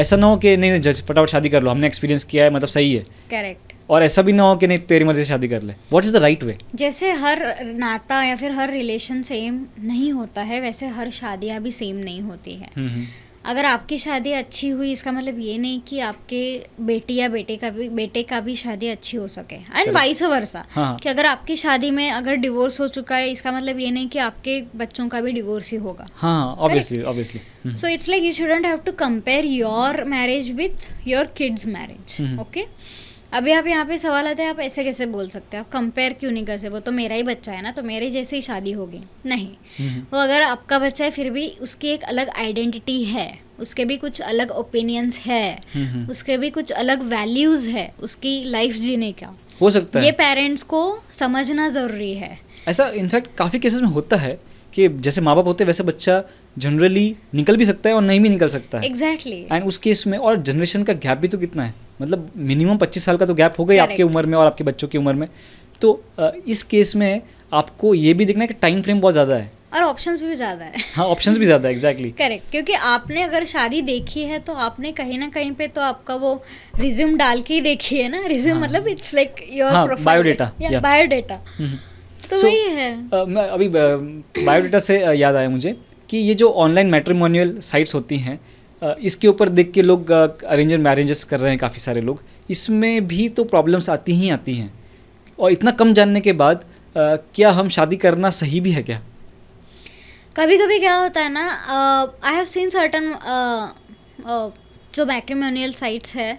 ऐसा ना हो कि नहीं नहीं फटाफट शादी कर लो हमने एक्सपीरियंस किया है मतलब सही है करेक्ट और ऐसा भी ना हो कि नहीं तेरी मर्जी से शादी कर ले what is the right way जैसे हर नाता या फिर हर रिलेशन सेम नहीं होता है वैसे हर शादियाँ भी सेम नहीं होती है हम्म, हम्म। अगर आपकी शादी अच्छी हुई इसका मतलब ये नहीं कि आपके बेटी या बेटे का भी बेटे का भी शादी अच्छी हो सके एंड वाइस वर्षा हाँ। कि अगर आपकी शादी में अगर डिवोर्स हो चुका है इसका मतलब ये नहीं कि आपके बच्चों का भी डिवोर्स ही होगा obviously so it's like you shouldn't have to compare your marriage with your kids marriage okay अभी आप यहाँ पे सवाल आते हैं आप ऐसे कैसे बोल सकते हो आप कंपेयर क्यों नहीं कर सकते वो तो मेरा ही बच्चा है ना तो मेरे जैसे ही शादी होगी नहीं वो अगर आपका बच्चा है फिर भी उसकी एक अलग आइडेंटिटी है उसके भी कुछ अलग ओपिनियंस है उसके भी कुछ अलग वैल्यूज़ है उसकी लाइफ जीने का हो सकता है ये पेरेंट्स को समझना ज़रूरी है ऐसा इनफैक्ट काफ़ी केसेस में होता है कि जैसे माँ बाप होते वैसे बच्चा जनरली निकल भी सकता है और नहीं भी निकल सकता है एग्जैक्टली exactly. एंड उस केस में और जनरेशन का गैप भी तो कितना है मतलब मिनिमम पच्चीस साल का तो गैप हो गई आपके उम्र में और आपके बच्चों की उम्र में तो इस केस में आपको ये भी देखना है कि टाइम फ्रेम बहुत ज़्यादा है और ऑप्शंस भी ज़्यादा है हाँ ऑप्शंस भी ज़्यादा है एग्जैक्टली exactly. करेक्ट क्योंकि आपने अगर शादी देखी है तो आपने कहीं ना कहीं पे तो आपका वो रिज्यूम डाल के ही देखी है ना रिज्यूम हाँ. मतलब it's like your biodata biodata तो so, वही है uh, मैं अभी बायोडेटा से याद आया मुझे कि ये जो ऑनलाइन मैट्रीमोनियल साइट्स होती हैं इसके ऊपर देख के लोग अरेंजर मैरिजेस कर रहे हैं काफ़ी सारे लोग इसमें भी तो प्रॉब्लम्स आती ही आती हैं और इतना कम जानने के बाद क्या हम शादी करना सही भी है क्या कभी कभी क्या होता है ना आई हैव सीन सर्टन जो मैट्रीमोनियल साइट्स है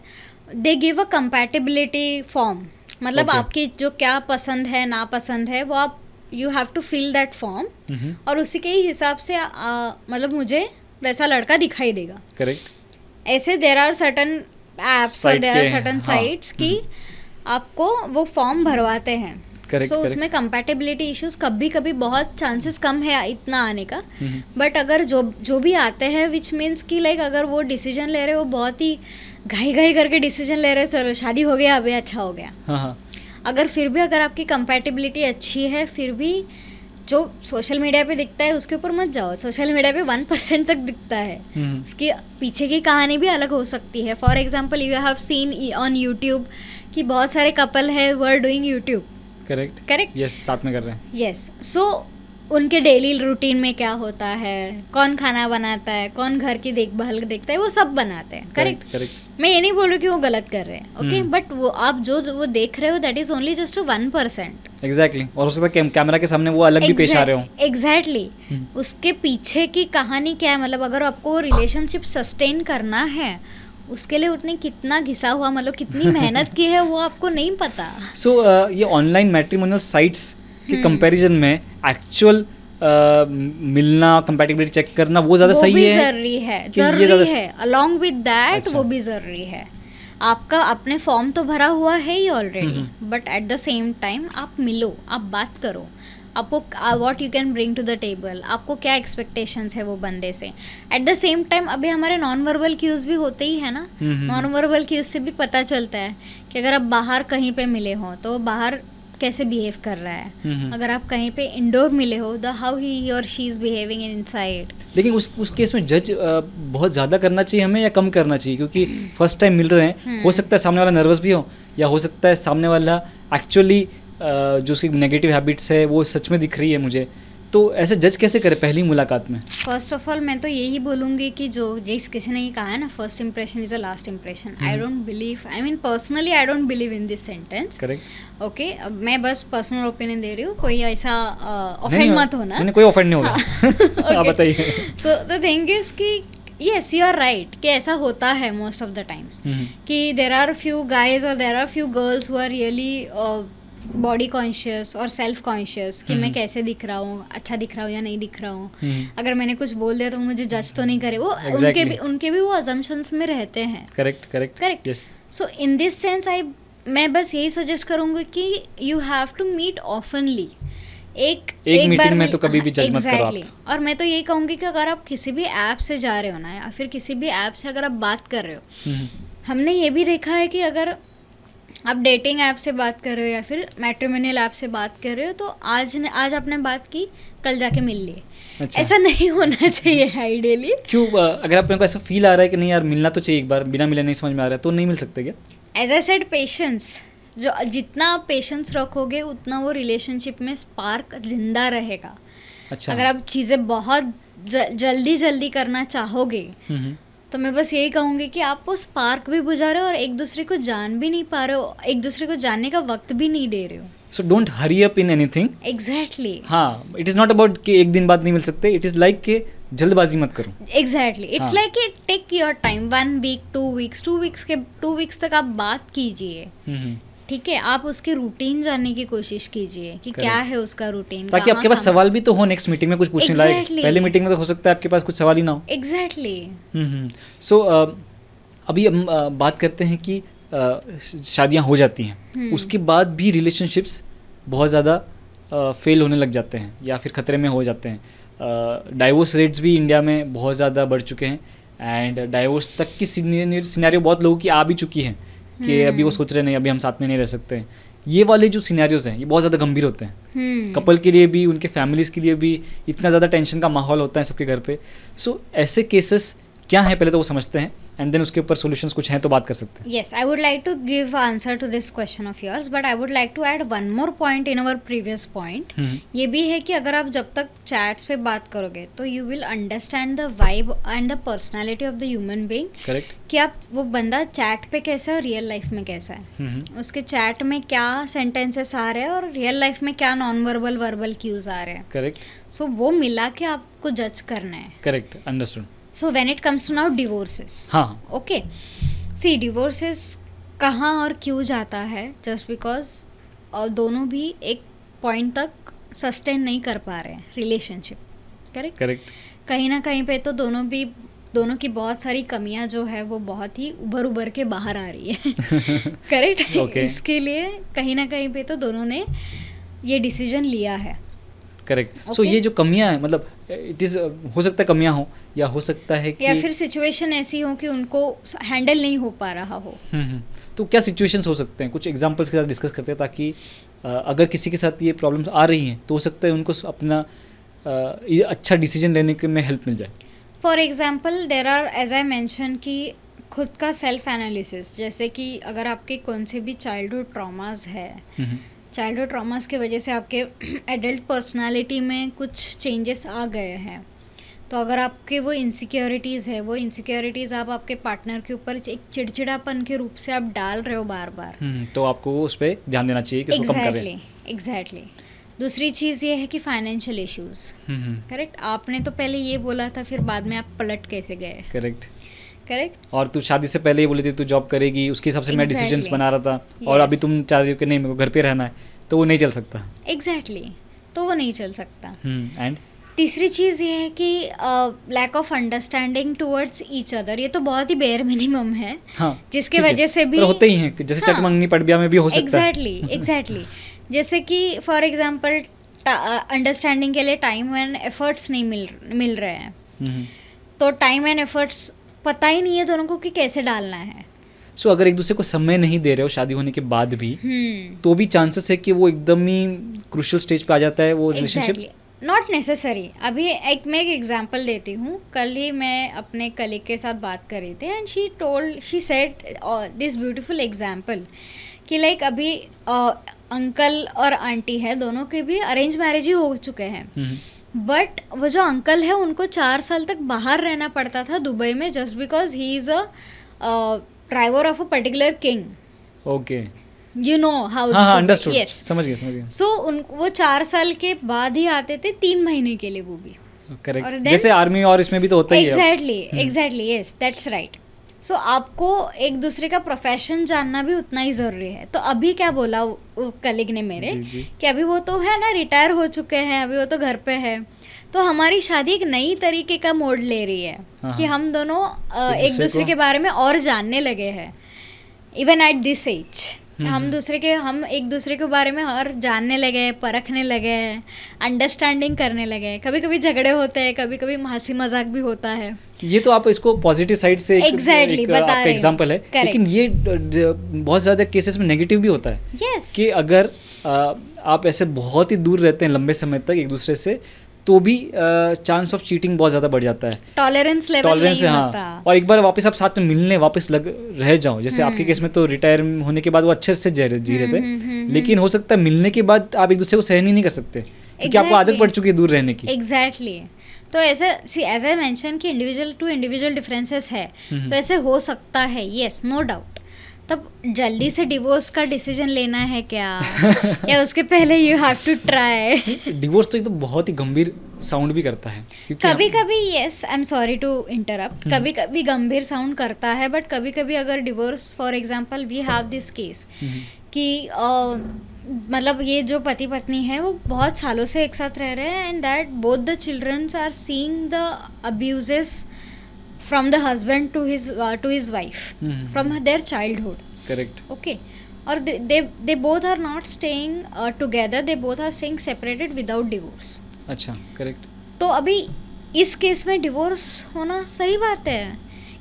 they give a compatibility form मतलब okay. आपकी जो क्या पसंद है ना पसंद है वो आप you have to fill that form और उसी के ही हिसाब से आ, मतलब मुझे वैसा लड़का दिखाई देगा करेक्ट ऐसे देर आर सर्टन एप्स और देर आर सर्टन साइट्स की आपको वो फॉर्म भरवाते हैं सो so, उसमें कंपेटेबिलिटी इश्यूज कभी कभी बहुत चांसेस कम है इतना आने का बट mm-hmm. अगर जो जो भी आते हैं विच मीन्स कि लाइक अगर वो डिसीजन ले रहे हो बहुत ही घाई घाई करके डिसीजन ले रहे हो चलो शादी हो गया अभी अच्छा हो गया हाँ हाँ अगर फिर भी अगर आपकी कंपेटिबिलिटी अच्छी है फिर भी जो सोशल मीडिया पे दिखता है उसके ऊपर मत जाओ सोशल मीडिया पे वन परसेंट तक दिखता है हम्म। उसके पीछे की कहानी भी अलग हो सकती है for example you have seen on YouTube कि बहुत सारे कपल है वो are doing YouTube correct correct yes साथ में कर रहे हैं यस सो उनके डेली रूटीन में क्या होता है कौन खाना बनाता है कौन घर की देखभाल देखता है वो सब बनाते हैं करेक्ट करेक्ट मैं ये नहीं बोल रही कि वो गलत कर रहे हैं ओके okay? But hmm. वो आप जो वो देख रहे हो that is only just one percent exactly और उसका सकता है कैमरा के सामने वो अलग exactly, भी पेश आ रहे हो एग्जैक्टली exactly. Hmm. उसके पीछे की कहानी क्या है मतलब अगर आपको रिलेशनशिप सस्टेन करना है उसके लिए उतने कितना घिसा हुआ मतलब कितनी [LAUGHS] मेहनत की है वो आपको नहीं पता सो so, uh, ये ऑनलाइन मैट्रिमोनियल साइट्स के कंपैरिजन में एक्चुअल uh, मिलना कंपैटिबिलिटी चेक करना वो ज़्यादा सही है जरूरी है अच्छा। जरूरी है अलोंग विद दैट वो भी ज़रूरी है आपका अपने फॉर्म तो भरा हुआ है ही already but at the same time आप मिलो आप बात करो आपको what you can bring to the table आपको क्या एक्सपेक्टेशंस है वो बंदे से एट द सेम टाइम अभी हमारे नॉन वर्बल क्यूज भी होते ही है ना नॉन वर्बल क्यूज से भी पता चलता है कि अगर आप बाहर कहीं पे मिले हो तो बाहर कैसे बिहेव कर रहा है अगर आप कहीं पे इंडोर मिले हो द हाउ ही और she is behaving inside लेकिन उस उस केस में जज बहुत ज़्यादा करना चाहिए हमें या कम करना चाहिए क्योंकि फर्स्ट टाइम मिल रहे हैं हम्म। हो सकता है सामने वाला नर्वस भी हो या हो सकता है सामने वाला एक्चुअली जो उसकी नेगेटिव हैबिट्स है वो सच में दिख रही है मुझे तो ऐसे जज कैसे करें पहली मुलाकात में फर्स्ट ऑफ ऑल मैं तो यही बोलूंगी कि जो जिस किसी ने ये कहा है ना first impression is a last impression I don't believe I mean personally I don't believe in this sentence correct okay मैं बस पर्सनल ओपिनियन दे रही हूँ कोई ऐसा ऑफेंड मत होना नहीं कोई ऑफेंड नहीं होगा हाँ। [LAUGHS] बताइए सो द थिंग इज की येस यू आर राइट कि ऐसा होता है मोस्ट ऑफ द टाइम्स कि देर आर फ्यू गाइज और there are few girls who are really body conscious और सेल्फ कॉन्शियस कि मैं हम्म। कैसे दिख रहा हूँ अच्छा दिख रहा हूँ या नहीं दिख रहा हूँ हम्म। अगर मैंने कुछ बोल दिया तो मुझे जज तो नहीं करे वो exactly. उनके भी उनके भी वो अजम्पन्स में रहते हैं correct correct correct so in this sense I मैं बस यही सजेस्ट करूँगी कि you have to meet oftenly एक एक, एक बार में तो कभी भी जज मत करो आप और मैं तो यही कहूंगी कि अगर आप किसी भी ऐप से जा रहे हो ना या फिर किसी भी ऐप से अगर आप बात कर रहे हो हम्म। हमने ये भी देखा है कि अगर आप डेटिंग ऐप से बात कर रहे हो या फिर मैट्रिमोनियल ऐप से बात कर रहे हो तो आज ने, आज आपने बात की कल जाके मिल लिए अच्छा। ऐसा नहीं होना चाहिए आइडियली क्यों अगर आप को ऐसा फील आ रहा है कि नहीं यार मिलना तो चाहिए एक बार बिना मिले नहीं समझ में आ रहा है तो नहीं मिल सकते क्या एज आई सेड पेशेंस जो जितना आप पेशेंस रखोगे उतना वो रिलेशनशिप में स्पार्क जिंदा रहेगा अच्छा अगर आप चीज़ें बहुत जल्दी जल्दी करना चाहोगे हम्म, हम्म। तो मैं बस यही कहूँगी कि आप वो स्पार्क भी बुझा रहे हो और एक दूसरे को जान भी नहीं पा रहे हो एक दूसरे को जानने का वक्त भी नहीं दे रहे हो so don't hurry up in thing exactly हाँ इट इज़ नॉट अबाउट कि एक दिन बाद नहीं मिल सकते इट इज़ लाइक के जल्दबाजी मत करो एग्जैक्टली इट्स लाइक कि take your time one week two weeks two weeks के टू वीक्स तक आप बात कीजिए हम्म, हम्म। ठीक है आप उसके रूटीन जानने की कोशिश कीजिए कि क्या है उसका रूटीन ताकि आपके पास सवाल भी तो हो नेक्स्ट मीटिंग में कुछ पूछने exactly. लायक पहले मीटिंग में तो हो सकता है आपके पास कुछ सवाल ही ना हो एग्जैक्टली सो अभी हम बात करते हैं कि शादियां हो जाती हैं हम्म। उसके बाद भी रिलेशनशिप्स बहुत ज़्यादा फेल होने लग जाते हैं या फिर ख़तरे में हो जाते हैं डाइवोर्स रेट्स भी इंडिया में बहुत ज़्यादा बढ़ चुके हैं एंड डाइवोर्स तक की सीनियर बहुत लोगों की आ भी चुकी हैं कि अभी वो सोच रहे नहीं अभी हम साथ में नहीं रह सकते ये वाले जो सीनारियोज हैं ये बहुत ज़्यादा गंभीर होते हैं हम्म। कपल के लिए भी उनके फैमिलीज़ के लिए भी इतना ज़्यादा टेंशन का माहौल होता है सबके घर पे सो so, ऐसे केसेस क्या है पहले तो वो समझते हैं एंड देन उसके ऊपर सोल्यूशन कुछ हैं तो बात कर सकते हैं yes I would like to give answer to this question of yours but I would like to add one more point in our previous point ये भी है कि अगर आप जब तक चैट्स पे बात करोगे तो you will understand the vibe and the personality of the human being correct कि आप वो बंदा चैट पे कैसा है और रियल लाइफ में कैसा है mm-hmm. उसके चैट में क्या सेंटेंसेस आ रहे हैं और रियल लाइफ में क्या नॉन वर्बल वर्बल क्यूज आ रहे हैं करेक्ट सो वो मिला के आपको जज करना है correct understood so when it comes to now divorces हाँ ओके सी डिवोर्सेस कहाँ और क्यों जाता है जस्ट बिकॉज दोनों भी एक पॉइंट तक सस्टेन नहीं कर पा रहे हैं रिलेशनशिप करेक्ट करेक्ट कहीं ना कहीं पे तो दोनों भी दोनों की बहुत सारी कमियां जो है वो बहुत ही उभर उभर के बाहर आ रही है करेक्ट [LAUGHS] okay. इसके लिए कहीं ना कहीं पे तो दोनों ने ये डिसीजन लिया है करेक्ट सो ये जो कमियां है मतलब इट इज़ हो सकता है कमियां हो या हो सकता है कि या फिर सिचुएशन ऐसी हो कि उनको हैंडल नहीं हो पा रहा हो हम्म, हम्म। तो क्या सिचुएशंस हो सकते हैं कुछ एग्जांपल्स के साथ डिस्कस करते हैं ताकि अगर किसी के साथ ये प्रॉब्लम्स आ रही हैं तो हो सकता है उनको अपना अच्छा डिसीजन लेने के में हेल्प मिल जाए for example there are as I mention कि खुद का सेल्फ एनालिसिस जैसे कि अगर आपके कौन से भी हुड ट्रामाज है चाइल्डहुड ट्रॉमास की वजह से आपके एडल्ट [CLEARS THROAT] पर्सनालिटी में कुछ चेंजेस आ गए हैं तो अगर आपके वो इनसिक्योरिटीज़ है वो इनसिक्योरिटीज़ आप आपके पार्टनर के ऊपर एक चिड़चिड़ापन के रूप से आप डाल रहे हो बार बार हम्म, तो आपको उस पर ध्यान देना चाहिए कि एग्जैक्टली एग्जैक्टली exactly. दूसरी चीज़ ये है कि फाइनेंशियल इश्यूज करेक्ट आपने तो पहले ये बोला था फिर बाद में आप पलट कैसे गए करेक्ट करेक्ट और तू शादी से पहले ही बोली थी तू जॉब करेगी उसके हिसाब से exactly. मैं डिसीजन बना रहा था yes. और अभी तुम चाह रही हो कि नहीं मेरे को घर पे रहना है तो वो नहीं चल सकता एग्जैक्टली exactly. तो वो नहीं चल सकता एंड हम्म, hmm. तीसरी चीज़ ये है कि lack of understanding towards each other ये तो बहुत ही बेयर मिनिमम है हाँ, जिसके वजह से भी होते ही हैं जैसे हाँ, चकमंगनी पटबिया में भी हो सकता exactly, है एग्जैक्टली एग्जैक्टली जैसे कि फॉर एग्जांपल अंडरस्टैंडिंग के लिए टाइम एंड एफर्ट्स नहीं मिल मिल रहे हैं हम्म। तो टाइम एंड एफर्ट्स पता ही नहीं है दोनों को कि कैसे डालना है सो so, अगर एक दूसरे को समय नहीं दे रहे हो शादी होने के बाद भी hmm. तो भी चांसेस है कि वो एकदम ही क्रुशियल स्टेज पे आ जाता है वो रिलेशनशिप नॉट नेसेसरी अभी एक मैं एक एग्जाम्पल देती हूँ कल ही मैं अपने कलीग के साथ बात कर रही थी and she told she set this beautiful example कि लाइक अभी अंकल uh, और आंटी है दोनों के भी अरेंज मैरिज ही हो चुके हैं हम्म। बट वो जो अंकल है उनको चार साल तक बाहर रहना पड़ता था दुबई में just because he is a driver of a particular king okay you know how yes समझ समझ सो so, उन वो चार साल के बाद ही आते थे तीन महीने के लिए वो भी करेक्ट जैसे आर्मी और इसमें भी तो होता ही है exactly exactly yes that's right so so, आपको एक दूसरे का प्रोफेशन जानना भी उतना ही ज़रूरी है तो अभी क्या बोला कलीग ने मेरे जी, जी. कि अभी वो तो है ना रिटायर हो चुके हैं अभी वो तो घर पे है तो हमारी शादी एक नई तरीके का मोड ले रही है हाँ, कि हाँ। हम दोनों एक दूसरे के बारे में और जानने लगे हैं इवन एट दिस एज हम हम्म। दूसरे के हम एक दूसरे के बारे में और जानने लगे परखने लगे अंडरस्टैंडिंग करने लगे कभी कभी झगड़े होते हैं कभी कभी हंसी मजाक भी होता है ये तो आप इसको पॉजिटिव साइड से एग्जैक्टली exactly, एग्जाम्पल है Correct. लेकिन ये बहुत ज़्यादा केसेस में नेगेटिव भी होता है yes. कि अगर आ, आप ऐसे बहुत ही दूर रहते हैं लंबे समय तक एक दूसरे से तो भी चांस ऑफ चीटिंग बहुत ज़्यादा बढ़ जाता है टॉलरेंस लेवल टॉलरेंस नहीं हाँ होता। और एक बार वापस आप साथ में मिलने वापस लग रह जाओ जैसे आपके केस हम्म। में तो रिटायर होने के बाद वो अच्छे से जी रहे हम्म, थे हम्म, लेकिन हो सकता है मिलने के बाद आप एक दूसरे को सहन ही नहीं कर सकते क्योंकि आपको आदत पड़ चुकी है दूर रहने की एग्जैक्टली तो ऐसे सी एज आई मैंशन कि इंडिविजुअल टू इंडिविजुअल डिफरेंसेस है तो ऐसे हो सकता है येस नो डाउट तब जल्दी से डिवोर्स का डिसीजन लेना है क्या या उसके पहले you have to try divorce तो एक तो बहुत ही गंभीर साउंड भी करता है कभी कभी yes I am sorry to interrupt कभी कभी गंभीर साउंड करता है बट कभी कभी अगर divorce for example we have this case कि uh, मतलब ये जो पति पत्नी है वो बहुत सालों से एक साथ रह रहे हैं and that both the childrens are seeing the abuses from the husband to his uh, to his wife mm-hmm. from their childhood correct okay or they, they they both are not staying uh, together they both are staying separated without divorce अच्छा correct तो अभी इस case में divorce होना सही बात है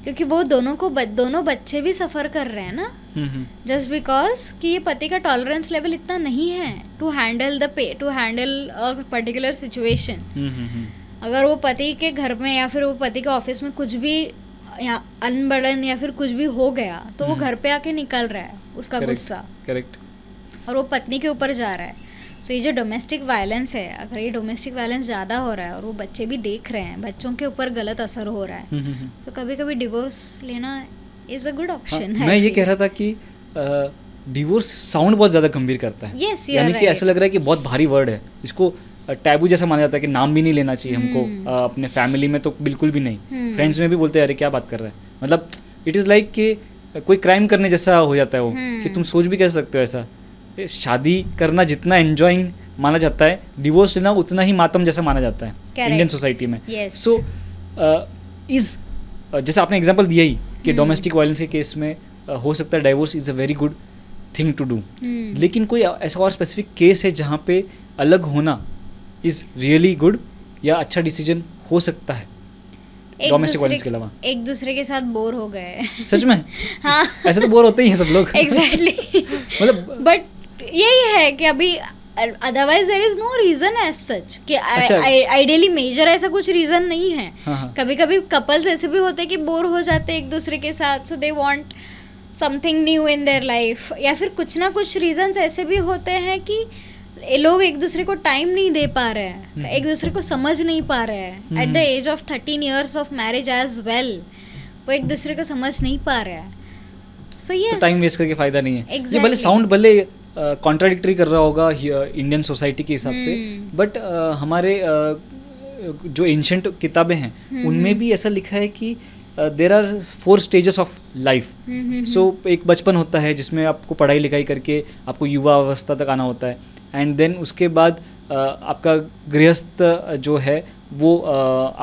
क्योंकि वो दोनों को ब, दोनों बच्चे भी सफ़र कर रहे हैं ना जस्ट बिकॉज कि ये पति का टॉलरेंस लेवल इतना नहीं है to handle the pay to handle a particular situation अगर वो पति के घर में या फिर वो पति के ऑफिस में कुछ भी या अनबर्डन या फिर कुछ भी हो गया तो वो हम्म। घर पे आके निकल रहा है उसका गुस्सा करेक्ट और वो पत्नी के ऊपर जा रहा है सो so, ये जो डोमेस्टिक वायलेंस है अगर ये डोमेस्टिक वायलेंस ज़्यादा हो रहा है और वो बच्चे भी देख रहे हैं बच्चों के ऊपर गलत असर हो रहा है हम्म, हम्म, तो so, कभी कभी डिवोर्स लेना इज़ अ गुड ऑप्शन है मैं ये कह रहा था कि डिवोर्स साउंड बहुत ज़्यादा गंभीर करता है yes, यानी कि ऐसा लग रहा है कि बहुत भारी वर्ड है इसको टैबू जैसा माना जाता है कि नाम भी नहीं लेना चाहिए हमको हम्म। अपने फैमिली में तो बिल्कुल भी नहीं हम्म। फ्रेंड्स में भी बोलते हैं अरे क्या बात कर रहे हैं मतलब इट इज़ लाइक कि कोई क्राइम करने जैसा हो जाता है वो हम्म। कि तुम सोच भी कर सकते हो ऐसा शादी करना जितना एन्जॉइंग माना जाता है डिवोर्स लेना उतना ही मातम जैसा माना जाता है इंडियन सोसाइटी में सो इज जैसे आपने एग्जाम्पल दिया ही कि डोमेस्टिक वायलेंस के केस में हो सकता है divorce is a very good thing to do लेकिन कोई ऐसा और स्पेसिफिक केस है जहाँ पे अलग होना इज़ रियली गुड या अच्छा डिसीजन हो सकता है डोमेस्टिक वायलेंस के अलावा एक दूसरे के साथ बोर हो गए सच में [LAUGHS] हाँ ऐसे तो बोर होते ही हैं सब लोग एग्जैक्टली exactly. [LAUGHS] मतलब बट यही है कि अभी otherwise there is no reason as such कि आइडियली मेजर अच्छा। ऐसा कुछ रीजन नहीं है हाँ. कभी कभी कपल्स ऐसे भी होते हैं कि बोर हो जाते हैं एक दूसरे के साथ so they want something new in their life या फिर कुछ ना कुछ रीजंस ऐसे भी होते हैं कि लोग एक दूसरे को टाइम नहीं दे पा रहे हैं हम्म। एक दूसरे को समझ नहीं पा रहे हैं at the age of thirteen years of marriage as well वो एक दूसरे को समझ नहीं पा रहे हैं सो ये टाइम वेस्ट करके फायदा नहीं है exactly. भले साउंड भले कॉन्ट्राडिक्टरी uh, कर रहा होगा इंडियन सोसाइटी के हिसाब hmm. से बट हम्म। uh, हमारे uh, जो एंशंट किताबें हैं hmm. उनमें भी ऐसा लिखा है कि there are four stages of life so एक बचपन होता है जिसमें आपको पढ़ाई लिखाई करके आपको युवा अवस्था तक आना होता है एंड देन उसके बाद आपका गृहस्थ जो है वो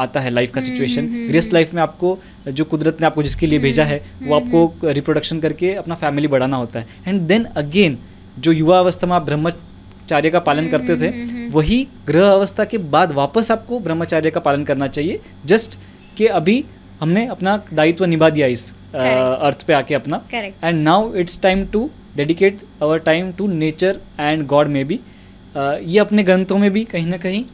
आता है लाइफ का सिचुएशन हम्म, हम्म, गृहस्थ लाइफ हम्म। में आपको जो कुदरत ने आपको जिसके लिए भेजा है वो आपको रिप्रोडक्शन करके अपना फैमिली बढ़ाना होता है एंड देन अगेन जो युवा अवस्था में आप ब्रह्मचार्य का पालन करते थे वही ग्रह अवस्था के बाद वापस आपको ब्रह्मचार्य का पालन करना चाहिए जस्ट कि अभी हमने अपना दायित्व निभा दिया इस अर्थ पे आके अपना and now it's time to dedicate our time to nature and God में भी ये अपने ग्रंथों में भी कहीं ना कहीं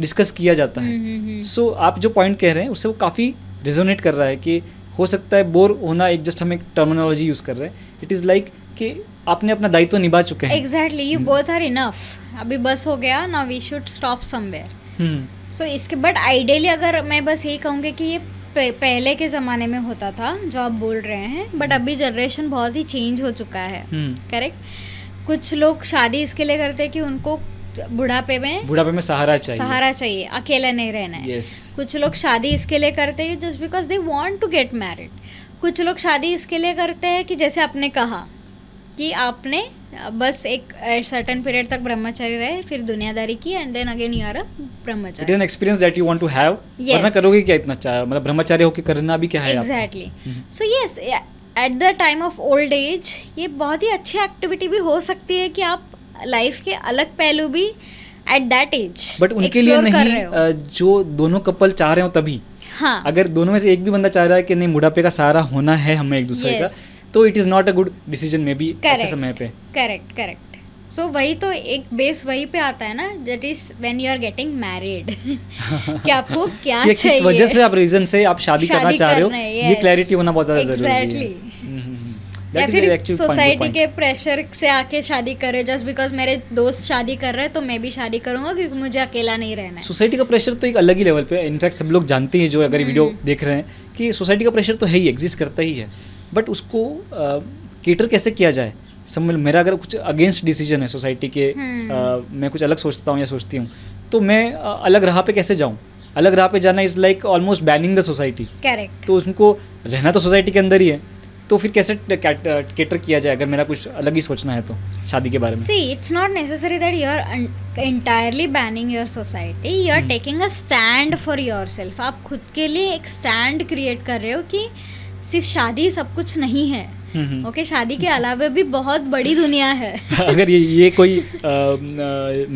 डिस्कस किया जाता है सो हम्म, हम्म, हम्म। so, आप जो पॉइंट कह रहे हैं उससे वो काफ़ी रिजोनेट कर रहा है कि हो सकता है बोर होना एक जस्ट हम एक टर्मिनोलॉजी यूज़ कर रहे हैं इट इज़ लाइक कि आपने अपना दायित्व तो निभा चुके हैं exactly you both are enough अभी बस हो गया ना we should stop somewhere so इसके बट आइडियली अगर मैं बस यही कहूँगी कि ये पहले के ज़माने में होता था जो आप बोल रहे हैं बट हम्म। अभी जनरेशन बहुत ही चेंज हो चुका है करेक्ट हम्म। कुछ लोग शादी इसके लिए करते हैं कि उनको बुढ़ापे में बुढ़ापे में सहारा चाहिए सहारा चाहिए अकेला नहीं रहना है yes. कुछ लोग शादी इसके लिए करते हैं just because they want to get married कुछ लोग शादी इसके लिए करते हैं कि जैसे आपने कहा कि आपने बस एक सर्टेन पीरियड तक ब्रह्मचारी रहे फिर दुनियादारी की and then again you are a brahmachari it is an experience that you want to have वरना करोगे क्या इतना चाह मतलब ब्रह्मचारी होकर करना भी क्या है exactly so yes at the time of old age ये बहुत ही अच्छी एक्टिविटी भी हो सकती है कि आप लाइफ के अलग पहलू भी एट दैट एज बट उनके लिए नहीं जो दोनों कपल चाह रहे हो तभी हाँ अगर दोनों में से एक भी बंदा चाह रहा है कि नहीं बुढ़ापे का सहारा होना है हमें एक दूसरे yes. का तो it is not a good decision may be ऐसे समय पे करेक्ट करेक्ट सो so, वही तो एक बेस वही पे आता है ना that is when you are getting married कि आपको क्या कि चाहिए किस वजह से आप रीजन से आप शादी, करना चाह रहे हो ये क्लैरिटी होना बहुत ज्यादा जरूरी है हम्म, हम्म, हम्म। या फिर सोसाइटी के प्रेशर से आके शादी करे जस्ट बिकॉज मेरे दोस्त शादी कर रहे हैं तो मैं भी शादी करूंगा क्योंकि मुझे अकेला नहीं रहना है सोसाइटी का प्रेशर तो एक अलग ही लेवल पे इनफैक्ट सब लोग जानते हैं जो अगर वीडियो देख रहे हैं कि सोसाइटी का प्रेशर तो है ही एग्जिस्ट करता ही है बट उसको केटर कैसे किया जाए समझ मेरा अगर कुछ अगेंस्ट डिसीजन है सोसाइटी के आ, हम्म। मैं कुछ अलग सोचता हूँ या सोचती हूँ तो मैं अलग राह पे कैसे जाऊँ अलग राह पे जाना is like almost banning the society correct तो उनको रहना तो सोसाइटी के अंदर ही है तो फिर कैसे केटर किया जाए अगर मेरा कुछ अलग ही सोचना है तो शादी के बारे में see it's not necessary that you are entirely banning your society you are taking a stand for your आप खुद के लिए एक स्टैंड क्रिएट कर रहे हो कि सिर्फ शादी सब कुछ नहीं है ओके हम्म, हम्म। okay, शादी के अलावा भी बहुत बड़ी दुनिया है [LAUGHS] अगर ये ये कोई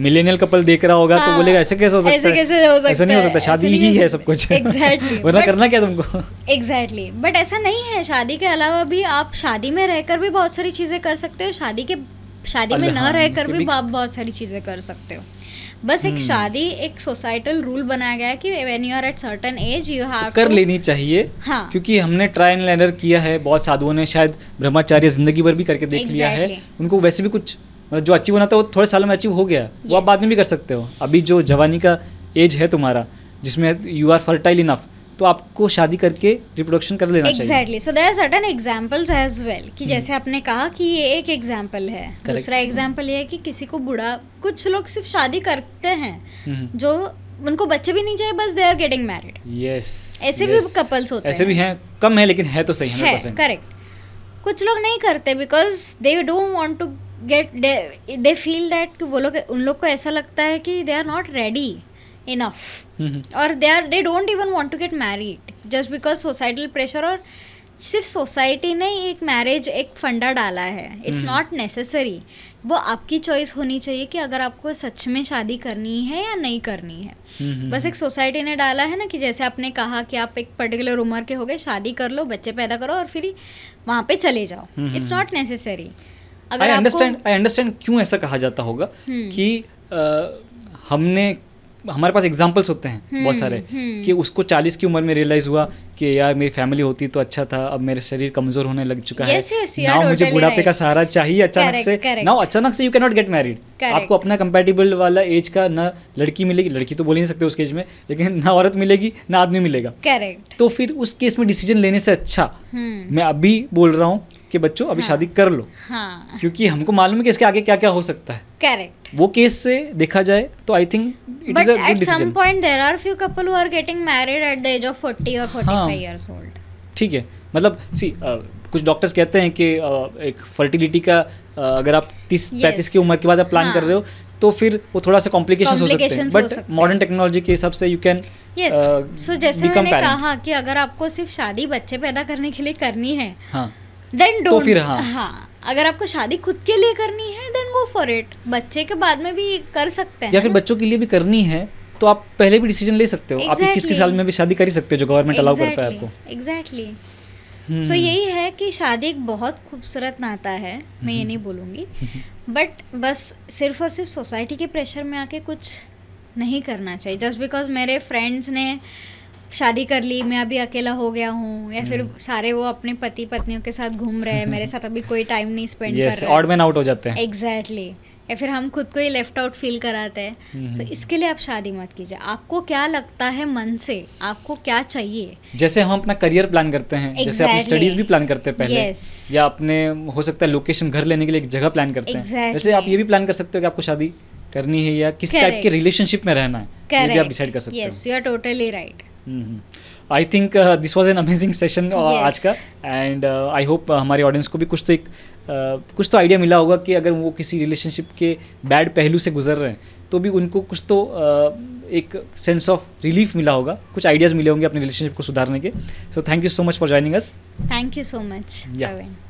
मिलेनियल कपल देख रहा होगा तो हाँ, तो बोलेगा ऐसे कैसे हो सकता ऐसे कैसे हो सकता ऐसा नहीं हो सकता शादी ही है सब कुछ एग्जैक्टली [LAUGHS] वरना करना क्या तुमको एग्जैक्टली बट ऐसा नहीं है शादी के अलावा भी आप शादी में रहकर भी बहुत सारी चीज़ें कर सकते हो शादी के शादी में न रहकर भी आप बहुत सारी चीज़ें कर सकते हो बस एक हम्म। शादी एक सोसाइटल रूल बनाया गया है कि when you are at certain age you have कर लेनी चाहिए हाँ क्योंकि हमने ट्राई एंड एरर किया है बहुत साधुओं ने शायद ब्रह्मचार्य जिंदगी भर भी करके देख exactly. लिया है उनको वैसे भी कुछ जो अचीव होना था वो थोड़े सालों में अचीव हो गया yes. वो आप बाद में भी कर सकते हो अभी जो जवानी का एज है तुम्हारा जिसमें यू आर फर्टाइल इनफ तो आपको शादी करके रिप्रोडक्शन कर लेना exactly. चाहिए so there are certain examples as well कि हम्म। जैसे आपने कहा कि ये एक एग्जाम्पल है Correct. दूसरा एग्जाम्पल हम्म। ये है कि किसी को बुढ़ा कुछ लोग सिर्फ शादी करते हैं हम्म। जो उनको बच्चे भी नहीं चाहिए बस they are getting married yes ऐसे भी कपल्स होते हैं ऐसे भी हैं कम है लेकिन है तो सही है करेक्ट कुछ लोग नहीं करते because they don't want to get they feel that वो लोग उन लोग को ऐसा लगता है कि they are not ready enough mm-hmm. or they are they don't even want to get married just because societal pressure or सिर्फ सोसाइटी ने एक मैरिज एक फंडा डाला है इट्स नॉट नेसेसरी वो आपकी चॉइस होनी चाहिए कि अगर आपको सच में शादी करनी है या नहीं करनी है mm-hmm. बस एक सोसाइटी ने डाला है ना कि जैसे आपने कहा कि आप एक पर्टिकुलर उम्र के हो गए शादी कर लो बच्चे पैदा करो और फिर वहाँ पे चले जाओ इट्स नॉट नेसेसरी अगर आई अंडरस्टैंड आई अंडरस्टैंड क्यों ऐसा कहा जाता होगा hmm. कि आ, हमने हमारे पास एग्जाम्पल्स होते हैं हम्म, बहुत सारे हम्म। कि उसको चालीस की उम्र में रियलाइज हुआ कि यार मेरी फैमिली होती तो अच्छा था अब मेरा शरीर कमजोर होने लग चुका yes, है yes, ना मुझे बुढ़ापे का सहारा चाहिए अचानक से ना अचानक से you can not get married आपको अपना कंपेटेबल वाला एज का ना लड़की मिलेगी लड़की तो बोल नहीं सकते उस एज में लेकिन ना औरत मिलेगी ना आदमी मिलेगा करेक्ट तो फिर उस केस में डिसीजन लेने से अच्छा हम्म। मैं अभी बोल रहा हूँ कि बच्चों अभी हाँ, शादी कर लो हाँ, क्योंकि हमको मालूम है कि इसके आगे क्या क्या हो सकता है करेक्ट वो केस से देखा जाए तो I think it is at some point there are few couple who are getting married at the age of 40 और 45 इयर्स ओल्ड ठीक है मतलब सी uh, कुछ डॉक्टर्स कहते हैं कि uh, एक फर्टिलिटी का uh, अगर आप तीस yes. पैंतीस की उम्र के बाद आप प्लान हाँ. कर रहे हो तो फिर वो थोड़ा सा कॉम्प्लिकेशन हो सकते हैं बट मॉडर्न टेक्नोलॉजी के हिसाब से यू कैन सो जैसे मैंने parent. कहा कि अगर आपको सिर्फ शादी बच्चे पैदा करने के लिए करनी है हाँ. देन तो फिर हाँ हाँ अगर आपको शादी खुद के लिए करनी है देन गो फॉर इट बच्चे के बाद में भी कर सकते हैं या फिर बच्चों के लिए भी करनी है तो आप पहले भी डिसीजन ले सकते हो exactly. आप किसके साल में भी शादी कर ही सकते हो जो गवर्नमेंट अलाउ exactly. करता है आपको exactly exactly. So hmm. so, यही है कि शादी एक बहुत खूबसूरत नाता है मैं ये हम्म। नहीं बोलूँगी बट [LAUGHS] बस सिर्फ और सिर्फ सोसाइटी के प्रेशर में आके कुछ नहीं करना चाहिए जस्ट बिकॉज मेरे फ्रेंड्स ने शादी कर ली मैं अभी अकेला हो गया हूँ या फिर हम्म। सारे वो अपने पति पत्नियों के साथ घूम रहे हैं मेरे साथ अभी कोई टाइम नहीं स्पेंड yes, कर रहे हैं आउट हो जाते हैं एग्जैक्टली exactly. या फिर हम खुद को ही लेफ्ट आउट फील कराते हैं तो so, हम्म, इसके लिए आप शादी मत कीजिए आपको क्या लगता है मन से आपको क्या चाहिए जैसे हम अपना करियर प्लान करते हैं exactly. जैसे अपनी स्टडीज भी प्लान करते हैं पहले yes. या अपने हो सकता है लोकेशन घर लेने के लिए एक जगह प्लान करते हैं जैसे आप ये भी प्लान कर सकते हो कि आपको शादी करनी है या किस टाइप के रिलेशनशिप में रहना है ये भी आप डिसाइड कर सकते हो yes you are totally right I think this was an amazing session आज का एंड आई होप हमारे ऑडियंस को भी कुछ तो एक uh, कुछ तो आइडिया मिला होगा कि अगर वो किसी रिलेशनशिप के बैड पहलू से गुजर रहे हैं तो भी उनको कुछ तो uh, एक सेंस ऑफ रिलीफ मिला होगा कुछ आइडियाज़ मिले होंगे अपने रिलेशनशिप को सुधारने के so thank you so much for joining us thank you so much